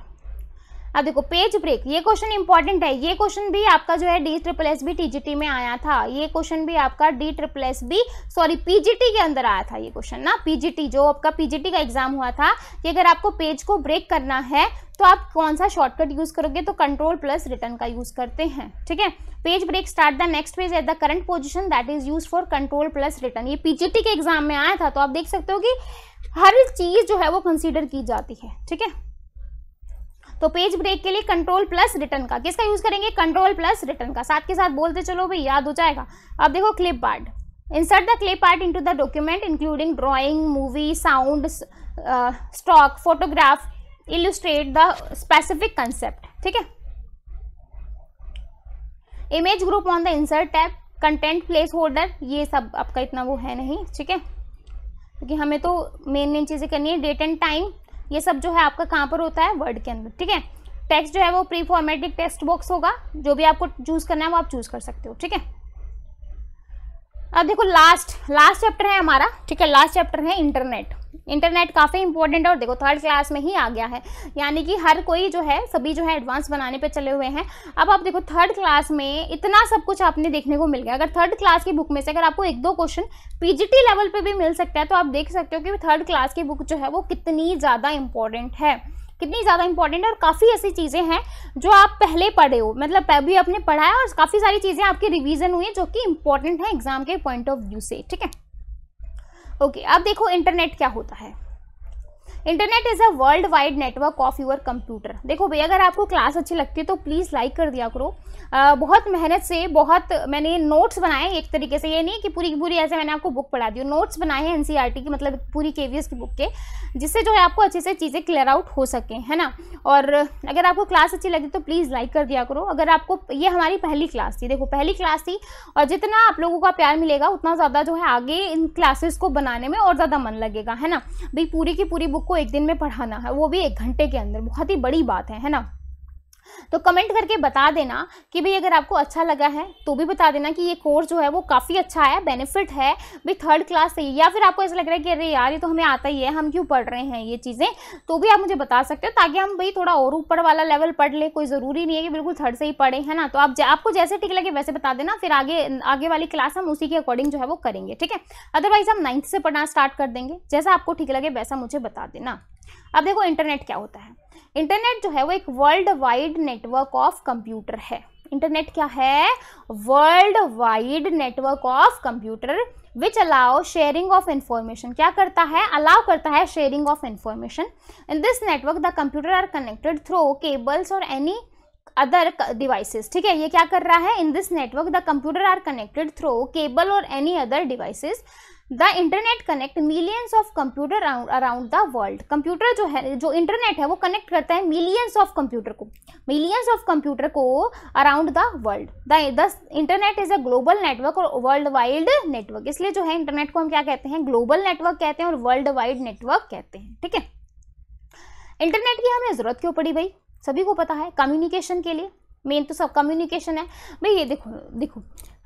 अब देखो पेज ब्रेक ये क्वेश्चन इंपॉर्टेंट है ये क्वेश्चन भी आपका जो है D triple S B TGT में आया था ये क्वेश्चन भी आपका D triple S B sorry PGT के अंदर आया था ये क्वेश्चन ना पीजीटी जो आपका पीजीटी का एग्जाम हुआ था कि अगर आपको पेज को ब्रेक करना है तो आप कौन सा शॉर्टकट यूज करोगे तो कंट्रोल प्लस रिटर्न का यूज करते हैं ठीक है page break start the next page at the current position that is use for control plus return ये पीजीटी के एग्जाम में आया था तो आप देख सकते हो कि हर चीज जो है वो कंसिडर की जाती है ठीक है तो पेज ब्रेक के लिए कंट्रोल प्लस रिटर्न का किसका यूज करेंगे कंट्रोल प्लस रिटर्न का साथ के साथ बोलते चलो भाई याद हो जाएगा अब देखो clip part insert the clip part in the document including drawing movie sound stock photograph illustrate the specific concept ठीक है image group on the insert tab content place holder ये सब आपका इतना वो है नहीं ठीक है क्योंकि हमें तो मेन मेन चीज़ें करनी है डेट एंड टाइम ये सब जो है आपका कहाँ पर होता है वर्ड के अंदर ठीक है टेक्स्ट जो है वो प्री फॉर्मेटिक टेक्स्ट बॉक्स होगा जो भी आपको चूज़ करना है वो आप चूज़ कर सकते हो ठीक है अब देखो लास्ट लास्ट चैप्टर है हमारा ठीक है लास्ट चैप्टर है इंटरनेट इंटरनेट काफ़ी इंपॉर्टेंट है और देखो थर्ड क्लास में ही आ गया है यानी कि हर कोई जो है सभी जो है एडवांस बनाने पर चले हुए हैं अब आप देखो थर्ड क्लास में इतना सब कुछ आपने देखने को मिल गया अगर थर्ड क्लास की बुक में से अगर आपको एक दो क्वेश्चन पीजीटी लेवल पर भी मिल सकता है तो आप देख सकते हो कि थर्ड क्लास की बुक जो है वो कितनी ज़्यादा इंपॉर्टेंट है कितनी ज़्यादा इंपॉर्टेंट है और काफ़ी ऐसी चीज़ें हैं जो आप पहले पढ़े हो मतलब अभी आपने पढ़ा है और काफ़ी सारी चीज़ें आपकी रिवीजन हुई हैं जो कि इंपॉर्टेंट है एग्जाम के पॉइंट ऑफ व्यू से ठीक है ओके okay, अब देखो इंटरनेट क्या होता है internet is a world wide network of your computer देखो भाई अगर आपको क्लास अच्छी लगती है तो प्लीज़ लाइक कर दिया करो आ, बहुत मेहनत से बहुत मैंने नोट्स बनाए एक तरीके से ये नहीं कि पूरी की पूरी ऐसे मैंने आपको बुक पढ़ा दी नोट्स बनाए हैं एन e की मतलब पूरी के की बुक के जिससे जो है आपको अच्छे से चीज़ें क्लियर आउट हो सकें है ना और अगर आपको क्लास अच्छी लगी तो प्लीज़ लाइक कर दिया करो अगर आपको ये हमारी पहली क्लास थी देखो पहली क्लास थी और जितना आप लोगों का प्यार मिलेगा उतना ज़्यादा जो है आगे इन क्लासेस को बनाने में और ज़्यादा मन लगेगा है ना भाई पूरी की पूरी बुक को एक दिन में पढ़ाना है वो भी एक घंटे के अंदर बहुत ही बड़ी बात है है ना तो कमेंट करके बता देना कि भाई अगर आपको अच्छा लगा है तो भी बता देना कि ये कोर्स जो है वो काफ़ी अच्छा है बेनिफिट है भाई थर्ड क्लास से या फिर आपको ऐसा लग रहा है कि अरे यार ये तो हमें आता ही है हम क्यों पढ़ रहे हैं ये चीज़ें तो भी आप मुझे बता सकते हो ताकि हम भाई थोड़ा और ऊपर वाला लेवल पढ़ लें कोई ज़रूरी नहीं है कि बिल्कुल थर्ड से ही पढ़े है ना तो आप आपको जैसे ठीक लगे वैसे बता देना फिर आगे आगे वाली क्लास हम उसी के अकॉर्डिंग जो है वो करेंगे ठीक है अदरवाइज हम नाइन्थ से पढ़ना स्टार्ट कर देंगे जैसा आपको ठीक लगे वैसा मुझे बता देना अब देखो इंटरनेट क्या होता है इंटरनेट जो है वो एक world wide network of computer है इंटरनेट क्या है world wide network of computer which allow sharing of information क्या करता है अलाउ करता है sharing of information in this network the computer are connected through cables और एनी अदर डिवाइसेस ठीक है ये क्या कर रहा है in this network the computer are connected through cable और any other devices the internet connect millions of computer around the world computer जो है जो इंटरनेट है वो कनेक्ट करता है मिलियंस ऑफ कंप्यूटर को मिलियंस ऑफ कंप्यूटर को around the world the internet is a global network और वर्ल्ड वाइड नेटवर्क इसलिए जो है इंटरनेट को हम क्या कहते हैं ग्लोबल नेटवर्क कहते हैं और वर्ल्ड वाइड नेटवर्क कहते हैं ठीक है इंटरनेट की हमें ज़रूरत क्यों पड़ी भाई सभी को पता है कम्युनिकेशन के लिए मेन तो सब कम्युनिकेशन है भाई ये देखो देखो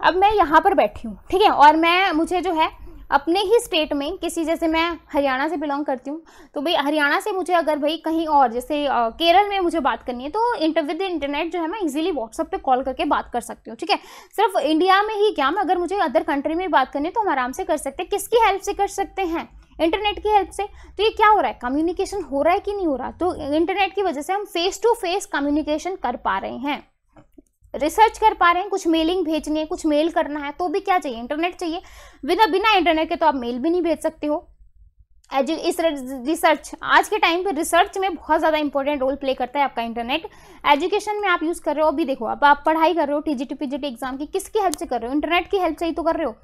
अब मैं यहाँ पर बैठी हूँ ठीक है और मैं मुझे जो है अपने ही स्टेट में किसी जैसे मैं हरियाणा से बिलोंग करती हूँ तो भाई हरियाणा से मुझे अगर भाई कहीं और जैसे केरल में मुझे बात करनी है तो इंटर विद इंटरनेट जो है मैं इजीली व्हाट्सअप पे कॉल करके बात कर सकती हूँ ठीक है सिर्फ इंडिया में ही क्या मैं अगर मुझे अदर कंट्री में बात करनी है तो हम आराम से कर सकते हैं किसकी हेल्प से कर सकते हैं इंटरनेट की हेल्प से तो ये क्या हो रहा है कम्युनिकेशन हो रहा है कि नहीं हो रहा तो इंटरनेट की वजह से हम फेस टू फेस कम्युनिकेशन कर पा रहे हैं रिसर्च कर पा रहे हैं कुछ मेलिंग भेजनी है कुछ मेल करना है तो भी क्या चाहिए इंटरनेट चाहिए बिना बिना इंटरनेट के तो आप मेल भी नहीं भेज सकते हो एजु इस रिसर्च आज के टाइम पे रिसर्च में बहुत ज़्यादा इंपॉर्टेंट रोल प्ले करता है आपका इंटरनेट एजुकेशन में आप यूज़ कर रहे हो अभी देखो अब आप पढ़ाई कर रहे हो टीजीटी पीजीटी एग्जाम की किसकी हेल्प से कर रहे हो इंटरनेट की हेल्प से ही तो कर रहे हो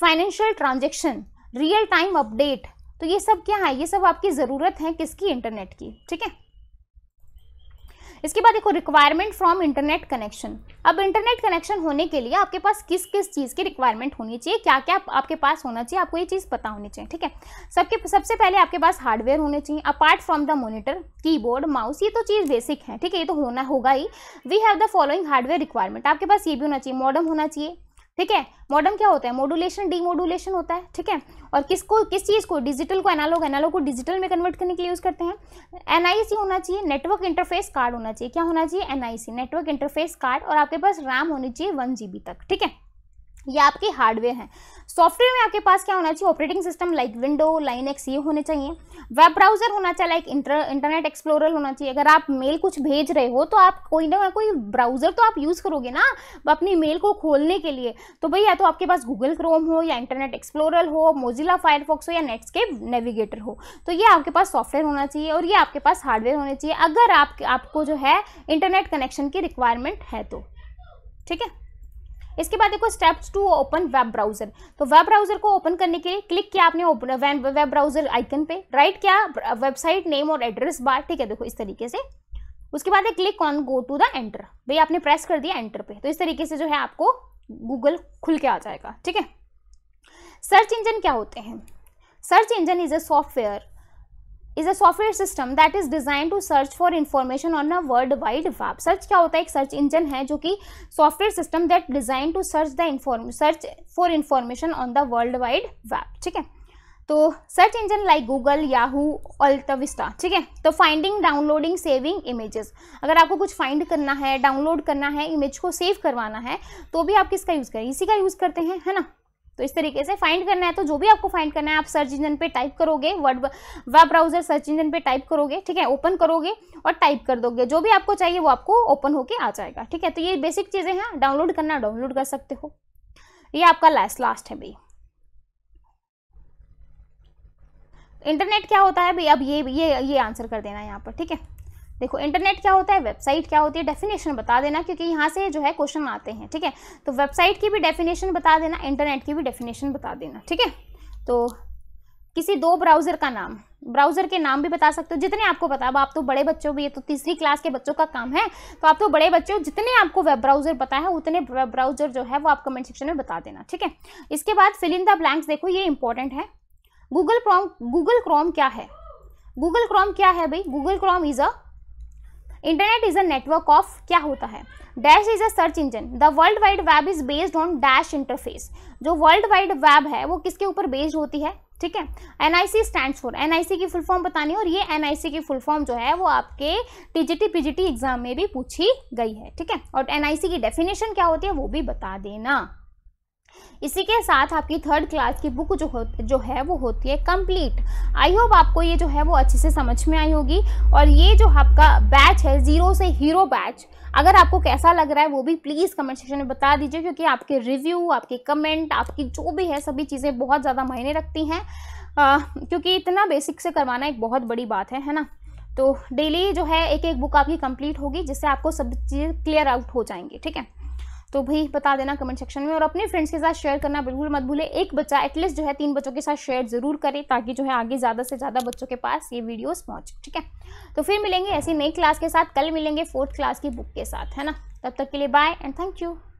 financial transaction real time update तो ये सब क्या है ये सब आपकी ज़रूरत है किसकी इंटरनेट की ठीक है इसके बाद देखो रिक्वायरमेंट फ्रॉम इंटरनेट कनेक्शन अब इंटरनेट कनेक्शन होने के लिए आपके पास किस किस चीज़ की रिक्वायरमेंट होनी चाहिए क्या क्या आपके पास होना चाहिए आपको ये चीज़ पता होनी चाहिए ठीक है सबके सबसे पहले आपके पास हार्डवेयर होने चाहिए apart from the monitor keyboard mouse ये तो चीज़ बेसिक है ठीक है ये तो होना होगा ही we have the following hardware requirement आपके पास ये भी होना चाहिए मॉडर्म होना चाहिए ठीक है मॉडम क्या होता है मॉडुलेशन डीमोडुलेशन होता है ठीक है और किसको किस चीज़ को डिजिटल को एनालॉग एनालॉग को डिजिटल में कन्वर्ट करने के लिए यूज़ करते हैं एनआईसी होना चाहिए नेटवर्क इंटरफेस कार्ड होना चाहिए क्या होना चाहिए एनआईसी नेटवर्क इंटरफेस कार्ड और आपके पास रैम होनी चाहिए वन तक ठीक है ये आपके हार्डवेयर हैं सॉफ्टवेयर में आपके पास क्या होना चाहिए operating system like window Linux ये होने चाहिए वेब ब्राउजर होना चाहिए लाइक इंटर इंटरनेट एक्सप्लोरर होना चाहिए अगर आप मेल कुछ भेज रहे हो तो आप कोई ना कोई ब्राउजर तो आप यूज़ करोगे ना अपनी मेल को खोलने के लिए तो भाई या तो आपके पास गूगल क्रोम हो या इंटरनेट एक्सप्लोरर हो मोजिला फायरफॉक्स हो या के नेविगेटर हो तो ये आपके पास सॉफ्टवेयर होना चाहिए और ये आपके पास हार्डवेयर होने चाहिए अगर आप आपको जो है इंटरनेट कनेक्शन की रिक्वायरमेंट है तो ठीक है इसके बाद देखो steps to open web browser तो वेब ब्राउजर को ओपन करने के लिए क्लिक किया आपने वेब ब्राउजर आइकन पे राइट किया वेबसाइट नेम और एड्रेस बार ठीक है देखो इस तरीके से उसके बाद एक click on go to the enter भाई आपने प्रेस कर दिया एंटर पे तो इस तरीके से जो है आपको गूगल खुल के आ जाएगा ठीक है सर्च इंजन क्या होते हैं search engine is a software is a software system that is design to search for information on a world wide web search क्या होता है एक सर्च इंजन है जो कि software system that design to search the inform search for information on the world wide web ठीक है तो search engine like Google Yahoo AltaVista ठीक है तो फाइंडिंग डाउनलोडिंग सेविंग इमेजेस अगर आपको कुछ फाइंड करना है डाउनलोड करना है इमेज को सेव करवाना है तो भी आप किसका यूज़ करें इसी का यूज़ करते हैं है ना तो इस तरीके से फाइंड करना है तो जो भी आपको फाइंड करना है आप सर्च इंजन पे टाइप करोगे word web browser search engine पे टाइप करोगे ठीक है ओपन करोगे और टाइप कर दोगे जो भी आपको चाहिए वो आपको ओपन होके आ जाएगा ठीक है तो ये बेसिक चीज़ें हैं डाउनलोड करना डाउनलोड कर सकते हो ये आपका लास्ट लास्ट है भाई इंटरनेट क्या होता है भाई अब ये ये ये आंसर कर देना यहाँ पर ठीक है देखो इंटरनेट क्या होता है वेबसाइट क्या होती है डेफिनेशन बता देना क्योंकि यहाँ से जो है क्वेश्चन आते हैं ठीक है तो वेबसाइट की भी डेफिनेशन बता देना इंटरनेट की भी डेफिनेशन बता देना ठीक है तो किसी दो ब्राउज़र का नाम ब्राउज़र के नाम भी बता सकते हो जितने आपको पता अब आप तो बड़े बच्चों भी ये तो तीसरी क्लास के बच्चों का काम है तो आप तो बड़े बच्चे हो जितने आपको वेब ब्राउज़र पता है उतने वेब ब्राउज़र जो है वो आप कमेंट सेक्शन में बता देना ठीक है इसके बाद फिलिंग द ब्लैंक्स देखो ये इंपॉर्टेंट है गूगल क्रोम गूगल क्रोम क्या है गूगल क्रोम क्या है भाई Google Chrome is a internet is a network of क्या होता है dash is a search engine the world wide web is based on dash interface जो वर्ल्ड वाइड वेब है वो किसके ऊपर बेस्ड होती है ठीक है N I C stand for N I C की फुल फॉर्म बतानी और ये एन आई सी की फुल फॉर्म जो है वो आपके टीजीटी पीजीटी एग्जाम में भी पूछी गई है ठीक है और एन आई सी की डेफिनेशन क्या होती है वो भी बता देना इसी के साथ आपकी थर्ड क्लास की बुक जो हो जो है वो होती है कंप्लीट आई होप आपको ये जो है वो अच्छे से समझ में आई होगी और ये जो आपका बैच है ज़ीरो से हीरो बैच अगर आपको कैसा लग रहा है वो भी प्लीज़ कमेंट सेक्शन में बता दीजिए क्योंकि आपके रिव्यू आपके कमेंट आपकी जो भी है सभी चीज़ें बहुत ज़्यादा मायने रखती हैं क्योंकि इतना बेसिक से करवाना एक बहुत बड़ी बात है है ना तो डेली जो है एक एक बुक आपकी कंप्लीट होगी जिससे आपको सब चीज़ें क्लियर आउट हो जाएंगी ठीक है तो भाई बता देना कमेंट सेक्शन में और अपने फ्रेंड्स के साथ शेयर करना बिल्कुल मत भूले एक बच्चा एटलीस्ट जो है तीन बच्चों के साथ शेयर जरूर करें ताकि जो है आगे ज़्यादा से ज़्यादा बच्चों के पास ये वीडियोस पहुँच ठीक है तो फिर मिलेंगे ऐसी नई क्लास के साथ कल मिलेंगे फोर्थ क्लास की बुक के साथ है ना तब तक के लिए बाय एंड थैंक यू